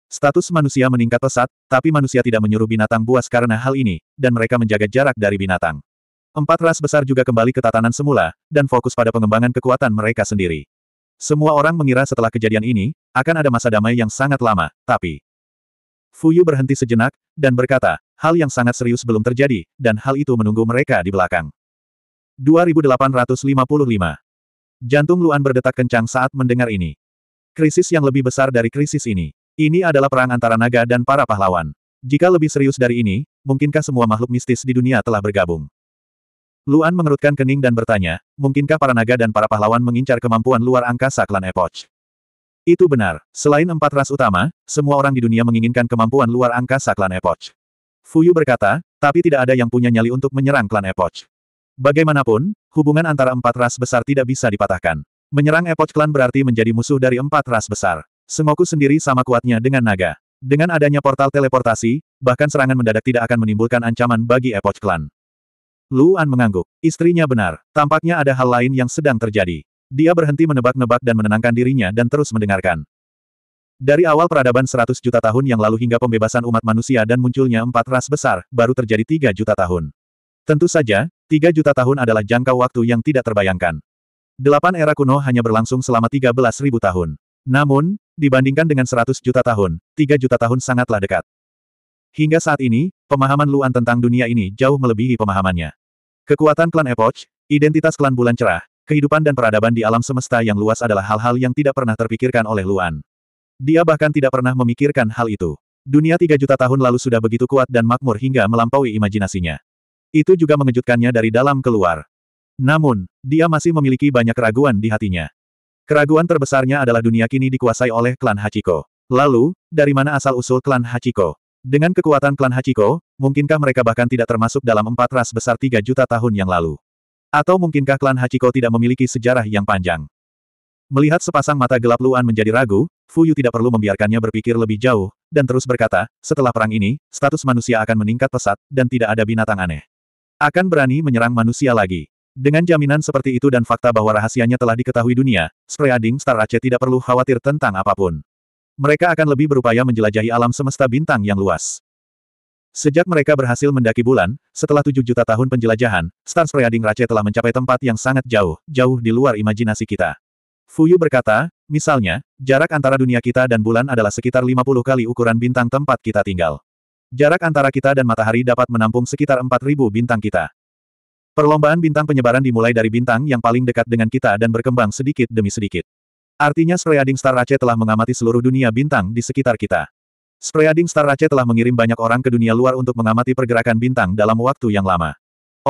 Status manusia meningkat pesat, tapi manusia tidak menyuruh binatang buas karena hal ini, dan mereka menjaga jarak dari binatang. Empat ras besar juga kembali ke tatanan semula, dan fokus pada pengembangan kekuatan mereka sendiri. Semua orang mengira setelah kejadian ini, akan ada masa damai yang sangat lama, tapi... Fuyu berhenti sejenak, dan berkata, hal yang sangat serius belum terjadi, dan hal itu menunggu mereka di belakang. 2855 Jantung Luan berdetak kencang saat mendengar ini. Krisis yang lebih besar dari krisis ini. Ini adalah perang antara naga dan para pahlawan. Jika lebih serius dari ini, mungkinkah semua makhluk mistis di dunia telah bergabung? Luan mengerutkan kening dan bertanya, mungkinkah para naga dan para pahlawan mengincar kemampuan luar angkasa klan Epoch? Itu benar. Selain empat ras utama, semua orang di dunia menginginkan kemampuan luar angkasa klan Epoch. Fuyu berkata, tapi tidak ada yang punya nyali untuk menyerang klan Epoch. Bagaimanapun, hubungan antara empat ras besar tidak bisa dipatahkan. Menyerang Epoch klan berarti menjadi musuh dari empat ras besar. Sengoku sendiri sama kuatnya dengan naga. Dengan adanya portal teleportasi, bahkan serangan mendadak tidak akan menimbulkan ancaman bagi Epoch Klan. Luan mengangguk. Istrinya benar. Tampaknya ada hal lain yang sedang terjadi. Dia berhenti menebak-nebak dan menenangkan dirinya dan terus mendengarkan. Dari awal peradaban 100 juta tahun yang lalu hingga pembebasan umat manusia dan munculnya empat ras besar, baru terjadi 3 juta tahun. Tentu saja, 3 juta tahun adalah jangka waktu yang tidak terbayangkan. Delapan era kuno hanya berlangsung selama ribu tahun. Namun, dibandingkan dengan 100 juta tahun, 3 juta tahun sangatlah dekat. Hingga saat ini, pemahaman Luan tentang dunia ini jauh melebihi pemahamannya. Kekuatan klan Epoch, identitas klan bulan cerah, kehidupan dan peradaban di alam semesta yang luas adalah hal-hal yang tidak pernah terpikirkan oleh Luan. Dia bahkan tidak pernah memikirkan hal itu. Dunia tiga juta tahun lalu sudah begitu kuat dan makmur hingga melampaui imajinasinya. Itu juga mengejutkannya dari dalam keluar. Namun, dia masih memiliki banyak keraguan di hatinya. Keraguan terbesarnya adalah dunia kini dikuasai oleh klan Hachiko. Lalu, dari mana asal-usul klan Hachiko? Dengan kekuatan klan Hachiko, mungkinkah mereka bahkan tidak termasuk dalam empat ras besar tiga juta tahun yang lalu? Atau mungkinkah klan Hachiko tidak memiliki sejarah yang panjang? Melihat sepasang mata gelap Luan menjadi ragu, Fuyu tidak perlu membiarkannya berpikir lebih jauh, dan terus berkata, setelah perang ini, status manusia akan meningkat pesat, dan tidak ada binatang aneh. Akan berani menyerang manusia lagi. Dengan jaminan seperti itu dan fakta bahwa rahasianya telah diketahui dunia, Spreading Star Aceh tidak perlu khawatir tentang apapun. Mereka akan lebih berupaya menjelajahi alam semesta bintang yang luas. Sejak mereka berhasil mendaki bulan, setelah tujuh juta tahun penjelajahan, Stan Spreading Rache telah mencapai tempat yang sangat jauh, jauh di luar imajinasi kita. Fuyu berkata, misalnya, jarak antara dunia kita dan bulan adalah sekitar 50 kali ukuran bintang tempat kita tinggal. Jarak antara kita dan matahari dapat menampung sekitar 4000 bintang kita. Perlombaan bintang penyebaran dimulai dari bintang yang paling dekat dengan kita dan berkembang sedikit demi sedikit. Artinya Spreading Star Rache telah mengamati seluruh dunia bintang di sekitar kita. Spreading Star Race telah mengirim banyak orang ke dunia luar untuk mengamati pergerakan bintang dalam waktu yang lama.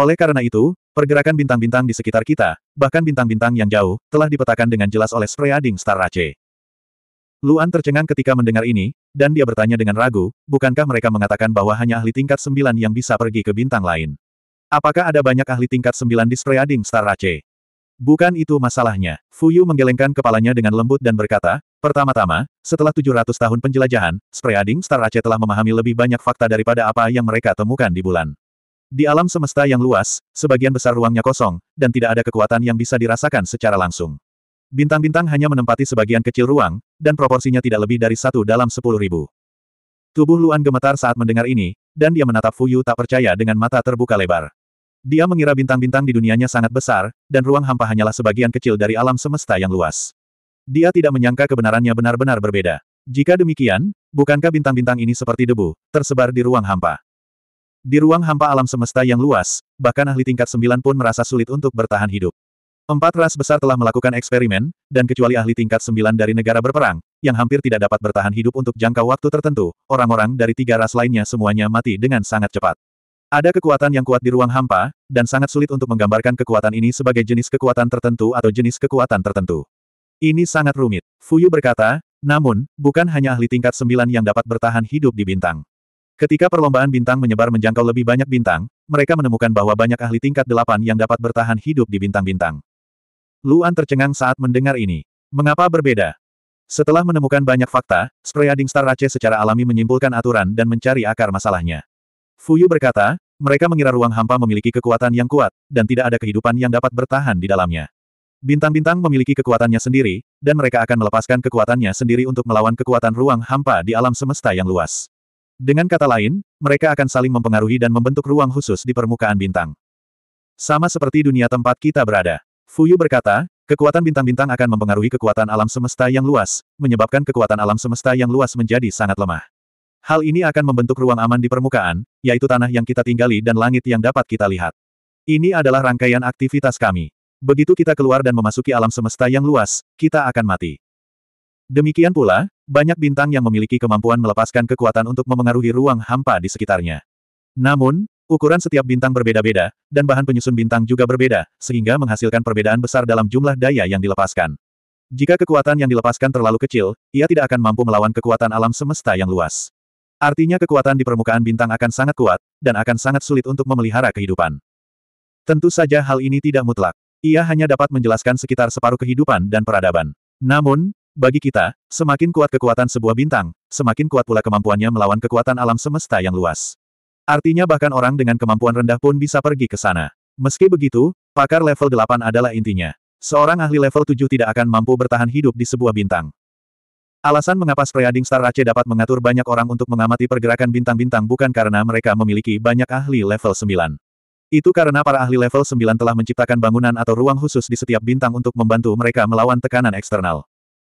Oleh karena itu, pergerakan bintang-bintang di sekitar kita, bahkan bintang-bintang yang jauh, telah dipetakan dengan jelas oleh Spreading Star Race. Luan tercengang ketika mendengar ini, dan dia bertanya dengan ragu, bukankah mereka mengatakan bahwa hanya ahli tingkat sembilan yang bisa pergi ke bintang lain? Apakah ada banyak ahli tingkat sembilan di Spreading Star Race? Bukan itu masalahnya. Fuyu menggelengkan kepalanya dengan lembut dan berkata, Pertama-tama, setelah 700 tahun penjelajahan, Spreading Star Aceh telah memahami lebih banyak fakta daripada apa yang mereka temukan di bulan. Di alam semesta yang luas, sebagian besar ruangnya kosong, dan tidak ada kekuatan yang bisa dirasakan secara langsung. Bintang-bintang hanya menempati sebagian kecil ruang, dan proporsinya tidak lebih dari satu dalam sepuluh ribu. Tubuh Luan gemetar saat mendengar ini, dan dia menatap Fuyu tak percaya dengan mata terbuka lebar. Dia mengira bintang-bintang di dunianya sangat besar, dan ruang hampa hanyalah sebagian kecil dari alam semesta yang luas. Dia tidak menyangka kebenarannya benar-benar berbeda. Jika demikian, bukankah bintang-bintang ini seperti debu, tersebar di ruang hampa? Di ruang hampa alam semesta yang luas, bahkan ahli tingkat sembilan pun merasa sulit untuk bertahan hidup. Empat ras besar telah melakukan eksperimen, dan kecuali ahli tingkat sembilan dari negara berperang, yang hampir tidak dapat bertahan hidup untuk jangka waktu tertentu, orang-orang dari tiga ras lainnya semuanya mati dengan sangat cepat. Ada kekuatan yang kuat di ruang hampa, dan sangat sulit untuk menggambarkan kekuatan ini sebagai jenis kekuatan tertentu atau jenis kekuatan tertentu. Ini sangat rumit. Fuyu berkata, namun, bukan hanya ahli tingkat sembilan yang dapat bertahan hidup di bintang. Ketika perlombaan bintang menyebar menjangkau lebih banyak bintang, mereka menemukan bahwa banyak ahli tingkat delapan yang dapat bertahan hidup di bintang-bintang. Luan tercengang saat mendengar ini. Mengapa berbeda? Setelah menemukan banyak fakta, Spreading Star Race secara alami menyimpulkan aturan dan mencari akar masalahnya. Fuyu berkata, mereka mengira ruang hampa memiliki kekuatan yang kuat, dan tidak ada kehidupan yang dapat bertahan di dalamnya. Bintang-bintang memiliki kekuatannya sendiri, dan mereka akan melepaskan kekuatannya sendiri untuk melawan kekuatan ruang hampa di alam semesta yang luas. Dengan kata lain, mereka akan saling mempengaruhi dan membentuk ruang khusus di permukaan bintang. Sama seperti dunia tempat kita berada. Fuyu berkata, kekuatan bintang-bintang akan mempengaruhi kekuatan alam semesta yang luas, menyebabkan kekuatan alam semesta yang luas menjadi sangat lemah. Hal ini akan membentuk ruang aman di permukaan, yaitu tanah yang kita tinggali dan langit yang dapat kita lihat. Ini adalah rangkaian aktivitas kami. Begitu kita keluar dan memasuki alam semesta yang luas, kita akan mati. Demikian pula, banyak bintang yang memiliki kemampuan melepaskan kekuatan untuk memengaruhi ruang hampa di sekitarnya. Namun, ukuran setiap bintang berbeda-beda, dan bahan penyusun bintang juga berbeda, sehingga menghasilkan perbedaan besar dalam jumlah daya yang dilepaskan. Jika kekuatan yang dilepaskan terlalu kecil, ia tidak akan mampu melawan kekuatan alam semesta yang luas. Artinya kekuatan di permukaan bintang akan sangat kuat, dan akan sangat sulit untuk memelihara kehidupan. Tentu saja hal ini tidak mutlak. Ia hanya dapat menjelaskan sekitar separuh kehidupan dan peradaban. Namun, bagi kita, semakin kuat kekuatan sebuah bintang, semakin kuat pula kemampuannya melawan kekuatan alam semesta yang luas. Artinya bahkan orang dengan kemampuan rendah pun bisa pergi ke sana. Meski begitu, pakar level 8 adalah intinya. Seorang ahli level 7 tidak akan mampu bertahan hidup di sebuah bintang. Alasan mengapa Spreading Star Ace dapat mengatur banyak orang untuk mengamati pergerakan bintang-bintang bukan karena mereka memiliki banyak ahli level 9. Itu karena para ahli level 9 telah menciptakan bangunan atau ruang khusus di setiap bintang untuk membantu mereka melawan tekanan eksternal.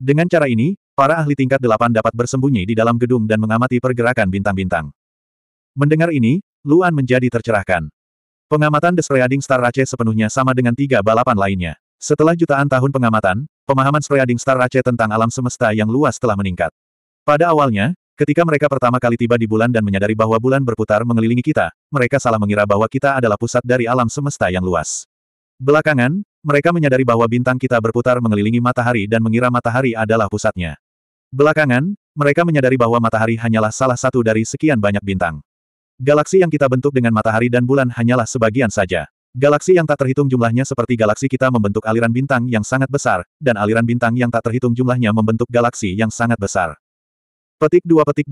Dengan cara ini, para ahli tingkat 8 dapat bersembunyi di dalam gedung dan mengamati pergerakan bintang-bintang. Mendengar ini, Luan menjadi tercerahkan. Pengamatan The Spreading Star Race sepenuhnya sama dengan tiga balapan lainnya. Setelah jutaan tahun pengamatan, Pemahaman Spreading Star Ace tentang alam semesta yang luas telah meningkat. Pada awalnya, ketika mereka pertama kali tiba di bulan dan menyadari bahwa bulan berputar mengelilingi kita, mereka salah mengira bahwa kita adalah pusat dari alam semesta yang luas. Belakangan, mereka menyadari bahwa bintang kita berputar mengelilingi matahari dan mengira matahari adalah pusatnya. Belakangan, mereka menyadari bahwa matahari hanyalah salah satu dari sekian banyak bintang. Galaksi yang kita bentuk dengan matahari dan bulan hanyalah sebagian saja. Galaksi yang tak terhitung jumlahnya seperti galaksi kita membentuk aliran bintang yang sangat besar, dan aliran bintang yang tak terhitung jumlahnya membentuk galaksi yang sangat besar. Petik 2 petik 2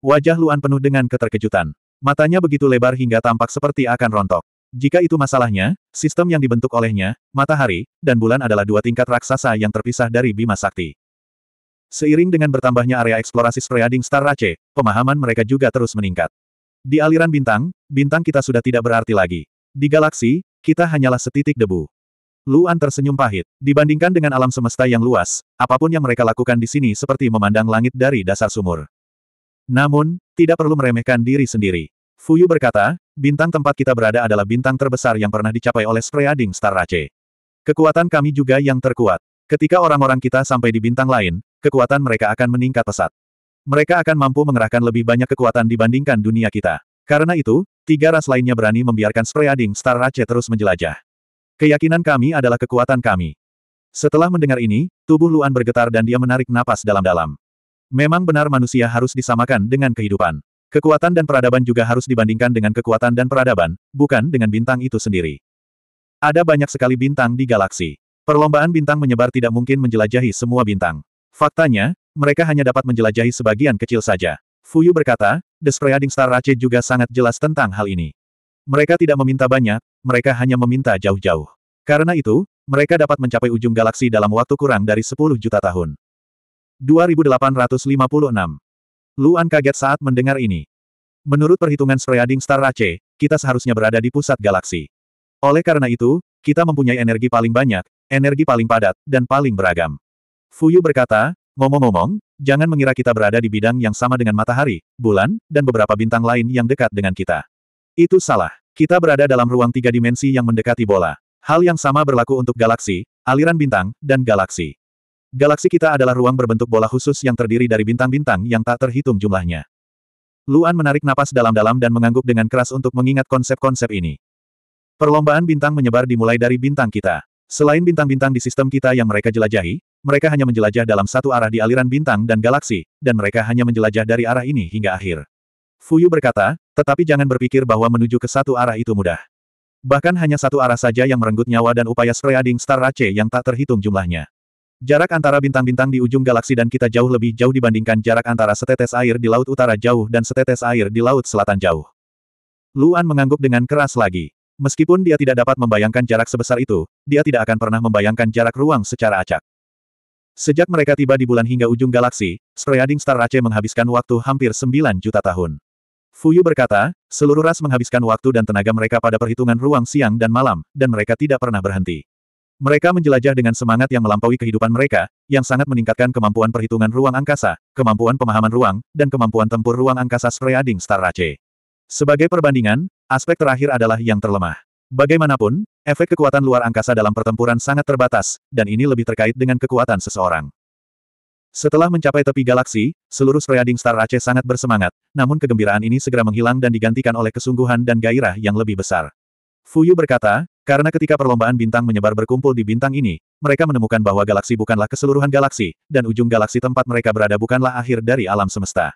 Wajah Luan penuh dengan keterkejutan. Matanya begitu lebar hingga tampak seperti akan rontok. Jika itu masalahnya, sistem yang dibentuk olehnya, matahari, dan bulan adalah dua tingkat raksasa yang terpisah dari Bima Sakti. Seiring dengan bertambahnya area eksplorasi Spreading Star Race, pemahaman mereka juga terus meningkat. Di aliran bintang, bintang kita sudah tidak berarti lagi. Di galaksi, kita hanyalah setitik debu. Luan tersenyum pahit. Dibandingkan dengan alam semesta yang luas, apapun yang mereka lakukan di sini seperti memandang langit dari dasar sumur. Namun, tidak perlu meremehkan diri sendiri. Fuyu berkata, bintang tempat kita berada adalah bintang terbesar yang pernah dicapai oleh Spreading Star Race. Kekuatan kami juga yang terkuat. Ketika orang-orang kita sampai di bintang lain, kekuatan mereka akan meningkat pesat. Mereka akan mampu mengerahkan lebih banyak kekuatan dibandingkan dunia kita. Karena itu, tiga ras lainnya berani membiarkan Spreading Star Race terus menjelajah. Keyakinan kami adalah kekuatan kami. Setelah mendengar ini, tubuh Luan bergetar dan dia menarik napas dalam-dalam. Memang benar manusia harus disamakan dengan kehidupan. Kekuatan dan peradaban juga harus dibandingkan dengan kekuatan dan peradaban, bukan dengan bintang itu sendiri. Ada banyak sekali bintang di galaksi. Perlombaan bintang menyebar tidak mungkin menjelajahi semua bintang. Faktanya, mereka hanya dapat menjelajahi sebagian kecil saja. Fuyu berkata, The Spreading Star Rache juga sangat jelas tentang hal ini. Mereka tidak meminta banyak, mereka hanya meminta jauh-jauh. Karena itu, mereka dapat mencapai ujung galaksi dalam waktu kurang dari 10 juta tahun. 2856 Luan kaget saat mendengar ini. Menurut perhitungan Spreading Star Rache, kita seharusnya berada di pusat galaksi. Oleh karena itu, kita mempunyai energi paling banyak, energi paling padat, dan paling beragam. Fuyu berkata, Ngomong-ngomong, jangan mengira kita berada di bidang yang sama dengan matahari, bulan, dan beberapa bintang lain yang dekat dengan kita. Itu salah. Kita berada dalam ruang tiga dimensi yang mendekati bola. Hal yang sama berlaku untuk galaksi, aliran bintang, dan galaksi. Galaksi kita adalah ruang berbentuk bola khusus yang terdiri dari bintang-bintang yang tak terhitung jumlahnya. Luan menarik napas dalam-dalam dan mengangguk dengan keras untuk mengingat konsep-konsep ini. Perlombaan bintang menyebar dimulai dari bintang kita. Selain bintang-bintang di sistem kita yang mereka jelajahi, mereka hanya menjelajah dalam satu arah di aliran bintang dan galaksi, dan mereka hanya menjelajah dari arah ini hingga akhir. Fuyu berkata, tetapi jangan berpikir bahwa menuju ke satu arah itu mudah. Bahkan hanya satu arah saja yang merenggut nyawa dan upaya spreading star race yang tak terhitung jumlahnya. Jarak antara bintang-bintang di ujung galaksi dan kita jauh lebih jauh dibandingkan jarak antara setetes air di laut utara jauh dan setetes air di laut selatan jauh. Luan mengangguk dengan keras lagi. Meskipun dia tidak dapat membayangkan jarak sebesar itu, dia tidak akan pernah membayangkan jarak ruang secara acak. Sejak mereka tiba di bulan hingga ujung galaksi, Spreading Star Ace menghabiskan waktu hampir 9 juta tahun. Fuyu berkata, seluruh ras menghabiskan waktu dan tenaga mereka pada perhitungan ruang siang dan malam, dan mereka tidak pernah berhenti. Mereka menjelajah dengan semangat yang melampaui kehidupan mereka, yang sangat meningkatkan kemampuan perhitungan ruang angkasa, kemampuan pemahaman ruang, dan kemampuan tempur ruang angkasa Spreading Star Race. Sebagai perbandingan, aspek terakhir adalah yang terlemah. Bagaimanapun, Efek kekuatan luar angkasa dalam pertempuran sangat terbatas, dan ini lebih terkait dengan kekuatan seseorang. Setelah mencapai tepi galaksi, seluruh Spreading Star Aceh sangat bersemangat, namun kegembiraan ini segera menghilang dan digantikan oleh kesungguhan dan gairah yang lebih besar. Fuyu berkata, karena ketika perlombaan bintang menyebar berkumpul di bintang ini, mereka menemukan bahwa galaksi bukanlah keseluruhan galaksi, dan ujung galaksi tempat mereka berada bukanlah akhir dari alam semesta.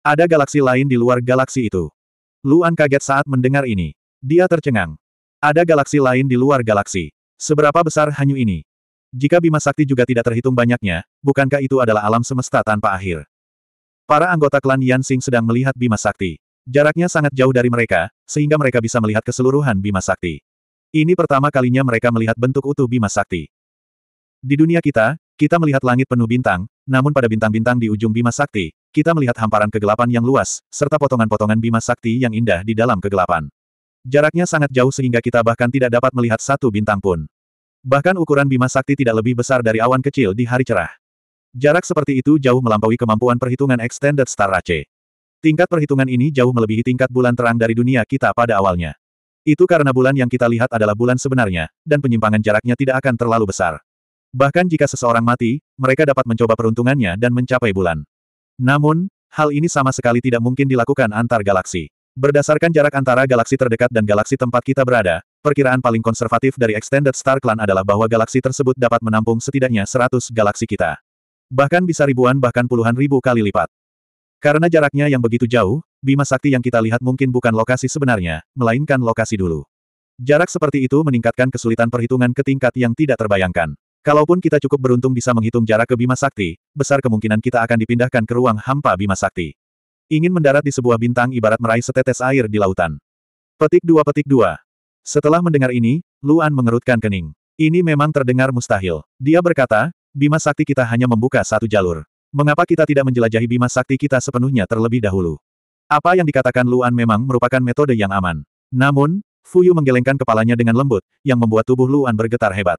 Ada galaksi lain di luar galaksi itu. Luan kaget saat mendengar ini. Dia tercengang. Ada galaksi lain di luar galaksi. Seberapa besar Hanyu ini? Jika Bima Sakti juga tidak terhitung banyaknya, bukankah itu adalah alam semesta tanpa akhir? Para anggota klan Yansing sedang melihat Bima Sakti. Jaraknya sangat jauh dari mereka, sehingga mereka bisa melihat keseluruhan Bima Sakti. Ini pertama kalinya mereka melihat bentuk utuh Bima Sakti. Di dunia kita, kita melihat langit penuh bintang, namun pada bintang-bintang di ujung Bima Sakti, kita melihat hamparan kegelapan yang luas, serta potongan-potongan Bima Sakti yang indah di dalam kegelapan. Jaraknya sangat jauh sehingga kita bahkan tidak dapat melihat satu bintang pun. Bahkan ukuran Bima Sakti tidak lebih besar dari awan kecil di hari cerah. Jarak seperti itu jauh melampaui kemampuan perhitungan Extended Star Race. Tingkat perhitungan ini jauh melebihi tingkat bulan terang dari dunia kita pada awalnya. Itu karena bulan yang kita lihat adalah bulan sebenarnya, dan penyimpangan jaraknya tidak akan terlalu besar. Bahkan jika seseorang mati, mereka dapat mencoba peruntungannya dan mencapai bulan. Namun, hal ini sama sekali tidak mungkin dilakukan antar galaksi. Berdasarkan jarak antara galaksi terdekat dan galaksi tempat kita berada, perkiraan paling konservatif dari Extended Star Clan adalah bahwa galaksi tersebut dapat menampung setidaknya 100 galaksi kita. Bahkan bisa ribuan bahkan puluhan ribu kali lipat. Karena jaraknya yang begitu jauh, Bima Sakti yang kita lihat mungkin bukan lokasi sebenarnya, melainkan lokasi dulu. Jarak seperti itu meningkatkan kesulitan perhitungan ke tingkat yang tidak terbayangkan. Kalaupun kita cukup beruntung bisa menghitung jarak ke Bima Sakti, besar kemungkinan kita akan dipindahkan ke ruang hampa Bima Sakti. Ingin mendarat di sebuah bintang ibarat meraih setetes air di lautan. Petik dua petik dua. Setelah mendengar ini, Luan mengerutkan kening. Ini memang terdengar mustahil. Dia berkata, Bima Sakti kita hanya membuka satu jalur. Mengapa kita tidak menjelajahi Bima Sakti kita sepenuhnya terlebih dahulu? Apa yang dikatakan Luan memang merupakan metode yang aman. Namun, Fuyu menggelengkan kepalanya dengan lembut, yang membuat tubuh Luan bergetar hebat.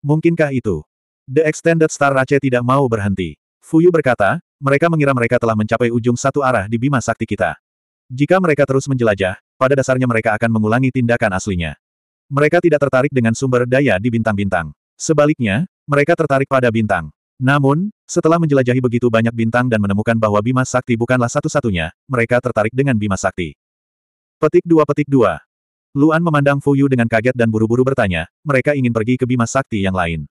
Mungkinkah itu? The Extended Star Rache tidak mau berhenti. Fuyu berkata, mereka mengira mereka telah mencapai ujung satu arah di bima sakti kita. Jika mereka terus menjelajah, pada dasarnya mereka akan mengulangi tindakan aslinya. Mereka tidak tertarik dengan sumber daya di bintang-bintang. Sebaliknya, mereka tertarik pada bintang. Namun, setelah menjelajahi begitu banyak bintang dan menemukan bahwa bima sakti bukanlah satu-satunya, mereka tertarik dengan bima sakti. Petik dua petik dua. Luan memandang Fuyu dengan kaget dan buru-buru bertanya, mereka ingin pergi ke bima sakti yang lain.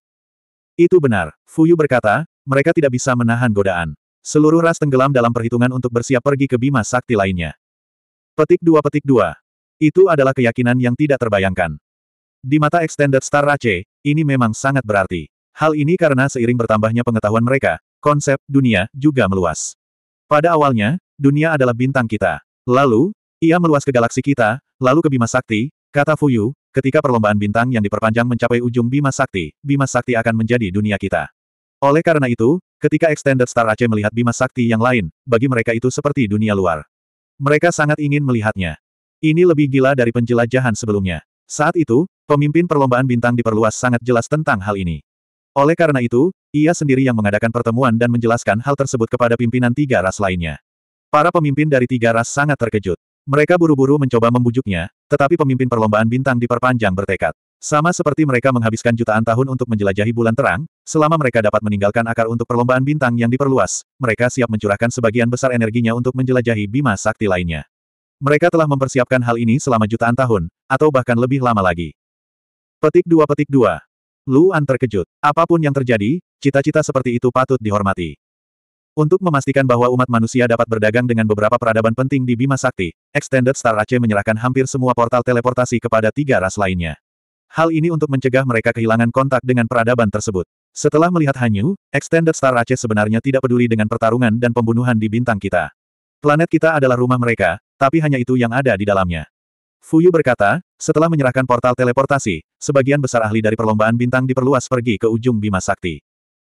Itu benar, Fuyu berkata, mereka tidak bisa menahan godaan. Seluruh ras tenggelam dalam perhitungan untuk bersiap pergi ke Bima Sakti lainnya. Petik dua petik dua. Itu adalah keyakinan yang tidak terbayangkan. Di mata Extended Star Rache, ini memang sangat berarti. Hal ini karena seiring bertambahnya pengetahuan mereka, konsep dunia juga meluas. Pada awalnya, dunia adalah bintang kita. Lalu, ia meluas ke galaksi kita, lalu ke Bima Sakti, kata Fuyu, ketika perlombaan bintang yang diperpanjang mencapai ujung Bima Sakti, Bima Sakti akan menjadi dunia kita. Oleh karena itu, ketika Extended Star Aceh melihat Bima Sakti yang lain, bagi mereka itu seperti dunia luar. Mereka sangat ingin melihatnya. Ini lebih gila dari penjelajahan sebelumnya. Saat itu, pemimpin perlombaan bintang diperluas sangat jelas tentang hal ini. Oleh karena itu, ia sendiri yang mengadakan pertemuan dan menjelaskan hal tersebut kepada pimpinan tiga ras lainnya. Para pemimpin dari tiga ras sangat terkejut. Mereka buru-buru mencoba membujuknya, tetapi pemimpin perlombaan bintang diperpanjang bertekad. Sama seperti mereka menghabiskan jutaan tahun untuk menjelajahi bulan terang, selama mereka dapat meninggalkan akar untuk perlombaan bintang yang diperluas, mereka siap mencurahkan sebagian besar energinya untuk menjelajahi bima sakti lainnya. Mereka telah mempersiapkan hal ini selama jutaan tahun, atau bahkan lebih lama lagi. Petik dua petik dua. Luan terkejut. Apapun yang terjadi, cita-cita seperti itu patut dihormati. Untuk memastikan bahwa umat manusia dapat berdagang dengan beberapa peradaban penting di Bima Sakti, Extended Star Aceh menyerahkan hampir semua portal teleportasi kepada tiga ras lainnya. Hal ini untuk mencegah mereka kehilangan kontak dengan peradaban tersebut. Setelah melihat Hanyu, Extended Star Aceh sebenarnya tidak peduli dengan pertarungan dan pembunuhan di bintang kita. Planet kita adalah rumah mereka, tapi hanya itu yang ada di dalamnya. Fuyu berkata, setelah menyerahkan portal teleportasi, sebagian besar ahli dari perlombaan bintang diperluas pergi ke ujung Bima Sakti.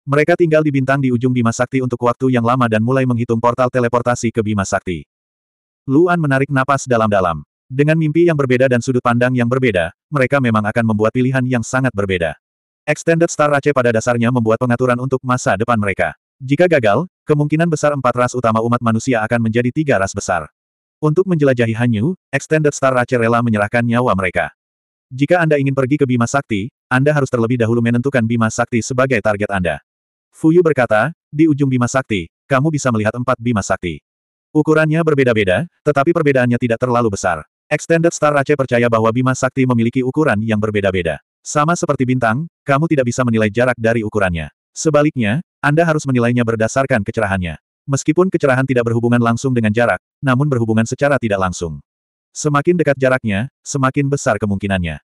Mereka tinggal di bintang di ujung Bima Sakti untuk waktu yang lama dan mulai menghitung portal teleportasi ke Bima Sakti. Luan menarik napas dalam-dalam. Dengan mimpi yang berbeda dan sudut pandang yang berbeda, mereka memang akan membuat pilihan yang sangat berbeda. Extended Star Race pada dasarnya membuat pengaturan untuk masa depan mereka. Jika gagal, kemungkinan besar empat ras utama umat manusia akan menjadi tiga ras besar. Untuk menjelajahi Hanyu, Extended Star Race rela menyerahkan nyawa mereka. Jika Anda ingin pergi ke Bima Sakti, Anda harus terlebih dahulu menentukan Bima Sakti sebagai target Anda. Fuyu berkata, di ujung Bima Sakti, kamu bisa melihat empat Bima Sakti. Ukurannya berbeda-beda, tetapi perbedaannya tidak terlalu besar. Extended Star Ace percaya bahwa Bima Sakti memiliki ukuran yang berbeda-beda. Sama seperti bintang, kamu tidak bisa menilai jarak dari ukurannya. Sebaliknya, Anda harus menilainya berdasarkan kecerahannya. Meskipun kecerahan tidak berhubungan langsung dengan jarak, namun berhubungan secara tidak langsung. Semakin dekat jaraknya, semakin besar kemungkinannya.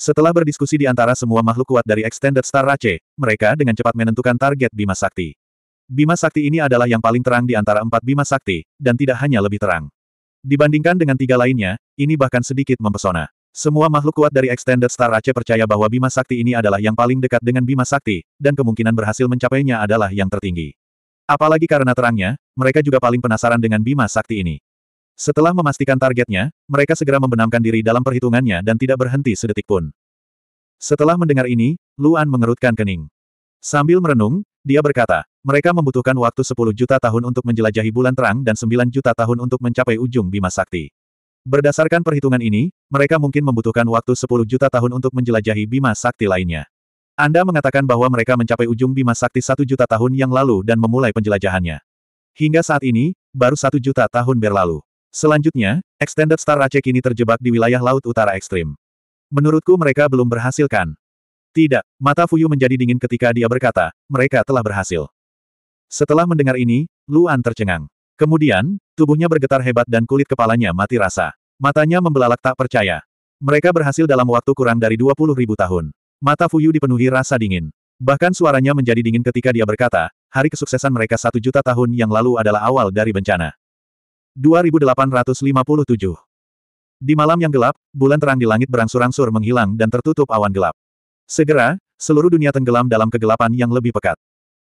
Setelah berdiskusi di antara semua makhluk kuat dari Extended Star Race, mereka dengan cepat menentukan target Bima Sakti. Bima Sakti ini adalah yang paling terang di antara empat Bima Sakti, dan tidak hanya lebih terang. Dibandingkan dengan tiga lainnya, ini bahkan sedikit mempesona. Semua makhluk kuat dari Extended Star Ace percaya bahwa Bima Sakti ini adalah yang paling dekat dengan Bima Sakti, dan kemungkinan berhasil mencapainya adalah yang tertinggi. Apalagi karena terangnya, mereka juga paling penasaran dengan Bima Sakti ini. Setelah memastikan targetnya, mereka segera membenamkan diri dalam perhitungannya dan tidak berhenti sedetik pun. Setelah mendengar ini, Luan mengerutkan kening. Sambil merenung, dia berkata, mereka membutuhkan waktu 10 juta tahun untuk menjelajahi bulan terang dan 9 juta tahun untuk mencapai ujung Bima Sakti. Berdasarkan perhitungan ini, mereka mungkin membutuhkan waktu 10 juta tahun untuk menjelajahi Bima Sakti lainnya. Anda mengatakan bahwa mereka mencapai ujung Bima Sakti satu juta tahun yang lalu dan memulai penjelajahannya. Hingga saat ini, baru satu juta tahun berlalu. Selanjutnya, Extended Star Aceh kini terjebak di wilayah Laut Utara Ekstrim. Menurutku mereka belum berhasilkan. Tidak, mata Fuyu menjadi dingin ketika dia berkata, mereka telah berhasil. Setelah mendengar ini, Luan tercengang. Kemudian, tubuhnya bergetar hebat dan kulit kepalanya mati rasa. Matanya membelalak tak percaya. Mereka berhasil dalam waktu kurang dari 20 ribu tahun. Mata Fuyu dipenuhi rasa dingin. Bahkan suaranya menjadi dingin ketika dia berkata, hari kesuksesan mereka satu juta tahun yang lalu adalah awal dari bencana. 2857 Di malam yang gelap, bulan terang di langit berangsur-angsur menghilang dan tertutup awan gelap. Segera, seluruh dunia tenggelam dalam kegelapan yang lebih pekat.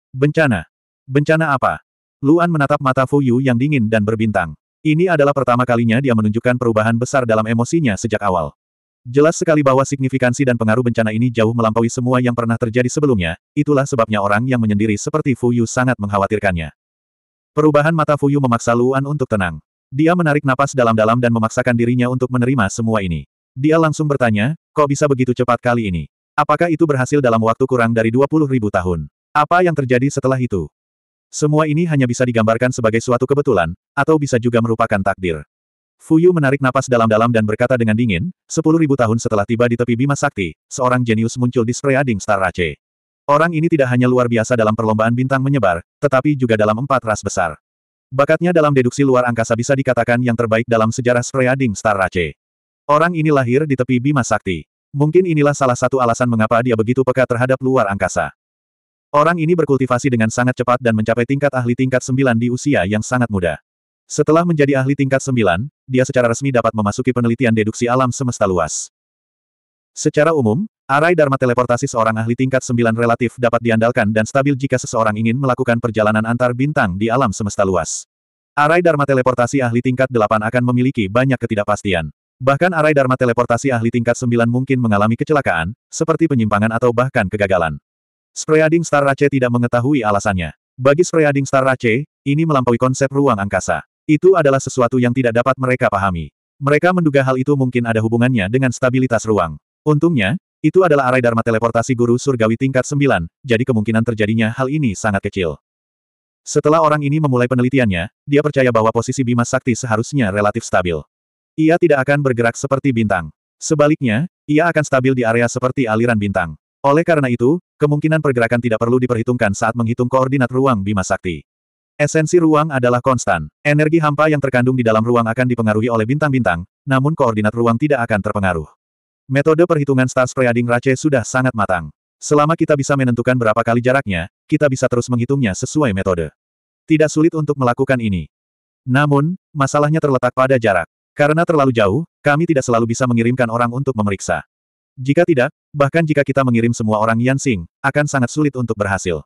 Bencana. Bencana apa? Luan menatap mata Fu Yu yang dingin dan berbintang. Ini adalah pertama kalinya dia menunjukkan perubahan besar dalam emosinya sejak awal. Jelas sekali bahwa signifikansi dan pengaruh bencana ini jauh melampaui semua yang pernah terjadi sebelumnya, itulah sebabnya orang yang menyendiri seperti Fu Yu sangat mengkhawatirkannya. Perubahan mata Fu Yu memaksa Luan untuk tenang. Dia menarik napas dalam-dalam dan memaksakan dirinya untuk menerima semua ini. Dia langsung bertanya, kok bisa begitu cepat kali ini? Apakah itu berhasil dalam waktu kurang dari 20 ribu tahun? Apa yang terjadi setelah itu? Semua ini hanya bisa digambarkan sebagai suatu kebetulan, atau bisa juga merupakan takdir. Fuyu menarik napas dalam-dalam dan berkata dengan dingin, sepuluh ribu tahun setelah tiba di tepi Bima Sakti, seorang jenius muncul di Spreading Star Race. Orang ini tidak hanya luar biasa dalam perlombaan bintang menyebar, tetapi juga dalam empat ras besar. Bakatnya dalam deduksi luar angkasa bisa dikatakan yang terbaik dalam sejarah Spreading Star Race. Orang ini lahir di tepi Bima Sakti. Mungkin inilah salah satu alasan mengapa dia begitu peka terhadap luar angkasa. Orang ini berkultivasi dengan sangat cepat dan mencapai tingkat ahli tingkat 9 di usia yang sangat muda. Setelah menjadi ahli tingkat 9, dia secara resmi dapat memasuki penelitian deduksi alam semesta luas. Secara umum, arai dharma teleportasi seorang ahli tingkat 9 relatif dapat diandalkan dan stabil jika seseorang ingin melakukan perjalanan antar bintang di alam semesta luas. Arai dharma teleportasi ahli tingkat 8 akan memiliki banyak ketidakpastian. Bahkan arai dharma teleportasi ahli tingkat 9 mungkin mengalami kecelakaan, seperti penyimpangan atau bahkan kegagalan. Spreading Star Race tidak mengetahui alasannya. Bagi Spreading Star Race, ini melampaui konsep ruang angkasa. Itu adalah sesuatu yang tidak dapat mereka pahami. Mereka menduga hal itu mungkin ada hubungannya dengan stabilitas ruang. Untungnya, itu adalah arai Dharma teleportasi guru surgawi tingkat 9, jadi kemungkinan terjadinya hal ini sangat kecil. Setelah orang ini memulai penelitiannya, dia percaya bahwa posisi Bima Sakti seharusnya relatif stabil. Ia tidak akan bergerak seperti bintang. Sebaliknya, ia akan stabil di area seperti aliran bintang. Oleh karena itu, Kemungkinan pergerakan tidak perlu diperhitungkan saat menghitung koordinat ruang Bima Sakti. Esensi ruang adalah konstan. Energi hampa yang terkandung di dalam ruang akan dipengaruhi oleh bintang-bintang, namun koordinat ruang tidak akan terpengaruh. Metode perhitungan star spreading Rache sudah sangat matang. Selama kita bisa menentukan berapa kali jaraknya, kita bisa terus menghitungnya sesuai metode. Tidak sulit untuk melakukan ini. Namun, masalahnya terletak pada jarak. Karena terlalu jauh, kami tidak selalu bisa mengirimkan orang untuk memeriksa. Jika tidak, bahkan jika kita mengirim semua orang Yansing, akan sangat sulit untuk berhasil.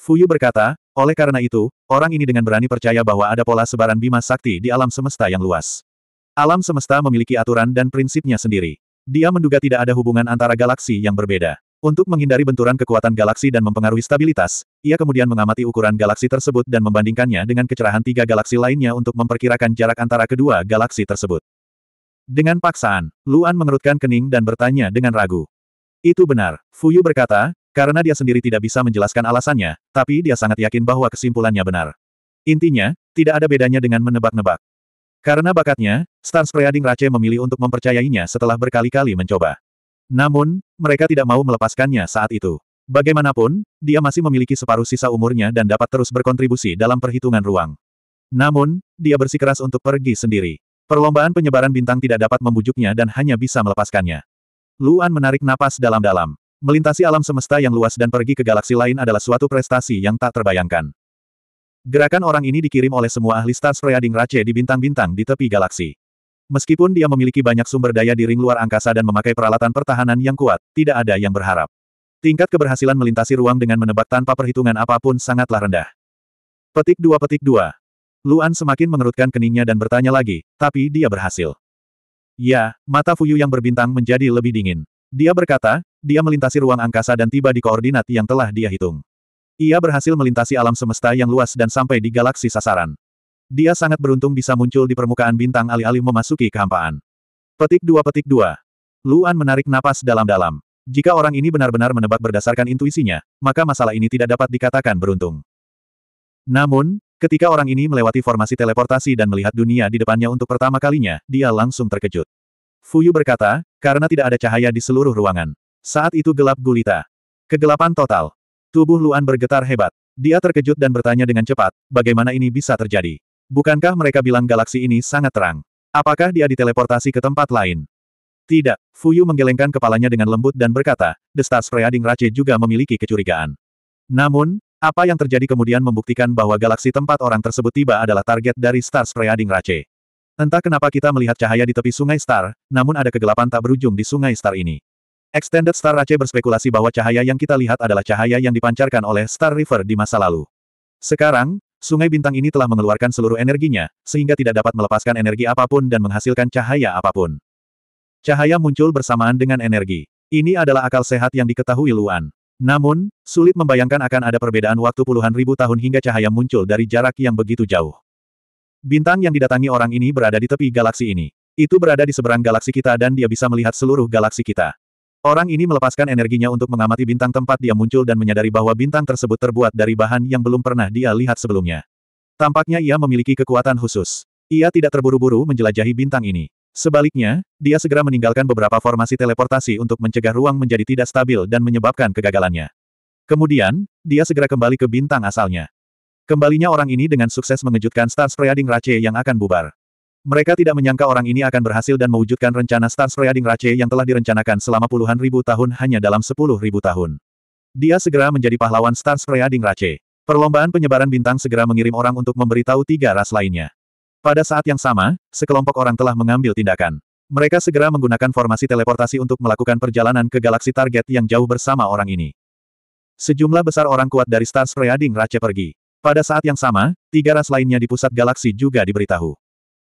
Fuyu berkata, oleh karena itu, orang ini dengan berani percaya bahwa ada pola sebaran bima sakti di alam semesta yang luas. Alam semesta memiliki aturan dan prinsipnya sendiri. Dia menduga tidak ada hubungan antara galaksi yang berbeda. Untuk menghindari benturan kekuatan galaksi dan mempengaruhi stabilitas, ia kemudian mengamati ukuran galaksi tersebut dan membandingkannya dengan kecerahan tiga galaksi lainnya untuk memperkirakan jarak antara kedua galaksi tersebut. Dengan paksaan, Luan mengerutkan kening dan bertanya dengan ragu. Itu benar, Fuyu berkata, karena dia sendiri tidak bisa menjelaskan alasannya, tapi dia sangat yakin bahwa kesimpulannya benar. Intinya, tidak ada bedanya dengan menebak-nebak. Karena bakatnya, Star Spreading Rache memilih untuk mempercayainya setelah berkali-kali mencoba. Namun, mereka tidak mau melepaskannya saat itu. Bagaimanapun, dia masih memiliki separuh sisa umurnya dan dapat terus berkontribusi dalam perhitungan ruang. Namun, dia bersikeras untuk pergi sendiri. Perlombaan penyebaran bintang tidak dapat membujuknya dan hanya bisa melepaskannya. Luan menarik napas dalam-dalam. Melintasi alam semesta yang luas dan pergi ke galaksi lain adalah suatu prestasi yang tak terbayangkan. Gerakan orang ini dikirim oleh semua ahli star spreading Rache di bintang-bintang di tepi galaksi. Meskipun dia memiliki banyak sumber daya di ring luar angkasa dan memakai peralatan pertahanan yang kuat, tidak ada yang berharap. Tingkat keberhasilan melintasi ruang dengan menebak tanpa perhitungan apapun sangatlah rendah. Petik 2 Petik 2 Luan semakin mengerutkan keningnya dan bertanya lagi, tapi dia berhasil. Ya, mata Fuyu yang berbintang menjadi lebih dingin. Dia berkata, dia melintasi ruang angkasa dan tiba di koordinat yang telah dia hitung. Ia berhasil melintasi alam semesta yang luas dan sampai di galaksi sasaran. Dia sangat beruntung bisa muncul di permukaan bintang alih-alih memasuki kehampaan. Petik dua petik dua. Luan menarik napas dalam-dalam. Jika orang ini benar-benar menebak berdasarkan intuisinya, maka masalah ini tidak dapat dikatakan beruntung. Namun, Ketika orang ini melewati formasi teleportasi dan melihat dunia di depannya untuk pertama kalinya, dia langsung terkejut. Fuyu berkata, karena tidak ada cahaya di seluruh ruangan. Saat itu gelap gulita. Kegelapan total. Tubuh Luan bergetar hebat. Dia terkejut dan bertanya dengan cepat, bagaimana ini bisa terjadi? Bukankah mereka bilang galaksi ini sangat terang? Apakah dia diteleportasi ke tempat lain? Tidak, Fuyu menggelengkan kepalanya dengan lembut dan berkata, Destas Freading Rache juga memiliki kecurigaan. Namun, apa yang terjadi kemudian membuktikan bahwa galaksi tempat orang tersebut tiba adalah target dari Star Spreading Rache. Entah kenapa kita melihat cahaya di tepi sungai Star, namun ada kegelapan tak berujung di sungai Star ini. Extended Star Rache berspekulasi bahwa cahaya yang kita lihat adalah cahaya yang dipancarkan oleh Star River di masa lalu. Sekarang, sungai bintang ini telah mengeluarkan seluruh energinya, sehingga tidak dapat melepaskan energi apapun dan menghasilkan cahaya apapun. Cahaya muncul bersamaan dengan energi. Ini adalah akal sehat yang diketahui Luan. Namun, sulit membayangkan akan ada perbedaan waktu puluhan ribu tahun hingga cahaya muncul dari jarak yang begitu jauh. Bintang yang didatangi orang ini berada di tepi galaksi ini. Itu berada di seberang galaksi kita dan dia bisa melihat seluruh galaksi kita. Orang ini melepaskan energinya untuk mengamati bintang tempat dia muncul dan menyadari bahwa bintang tersebut terbuat dari bahan yang belum pernah dia lihat sebelumnya. Tampaknya ia memiliki kekuatan khusus. Ia tidak terburu-buru menjelajahi bintang ini. Sebaliknya, dia segera meninggalkan beberapa formasi teleportasi untuk mencegah ruang menjadi tidak stabil dan menyebabkan kegagalannya. Kemudian, dia segera kembali ke bintang asalnya. Kembalinya orang ini dengan sukses mengejutkan Star Spreading Rache yang akan bubar. Mereka tidak menyangka orang ini akan berhasil dan mewujudkan rencana Star Spreading Rache yang telah direncanakan selama puluhan ribu tahun hanya dalam sepuluh ribu tahun. Dia segera menjadi pahlawan Star Spreading Rache. Perlombaan penyebaran bintang segera mengirim orang untuk memberitahu tiga ras lainnya. Pada saat yang sama, sekelompok orang telah mengambil tindakan. Mereka segera menggunakan formasi teleportasi untuk melakukan perjalanan ke galaksi target yang jauh bersama orang ini. Sejumlah besar orang kuat dari Star Spreading Race pergi. Pada saat yang sama, tiga ras lainnya di pusat galaksi juga diberitahu.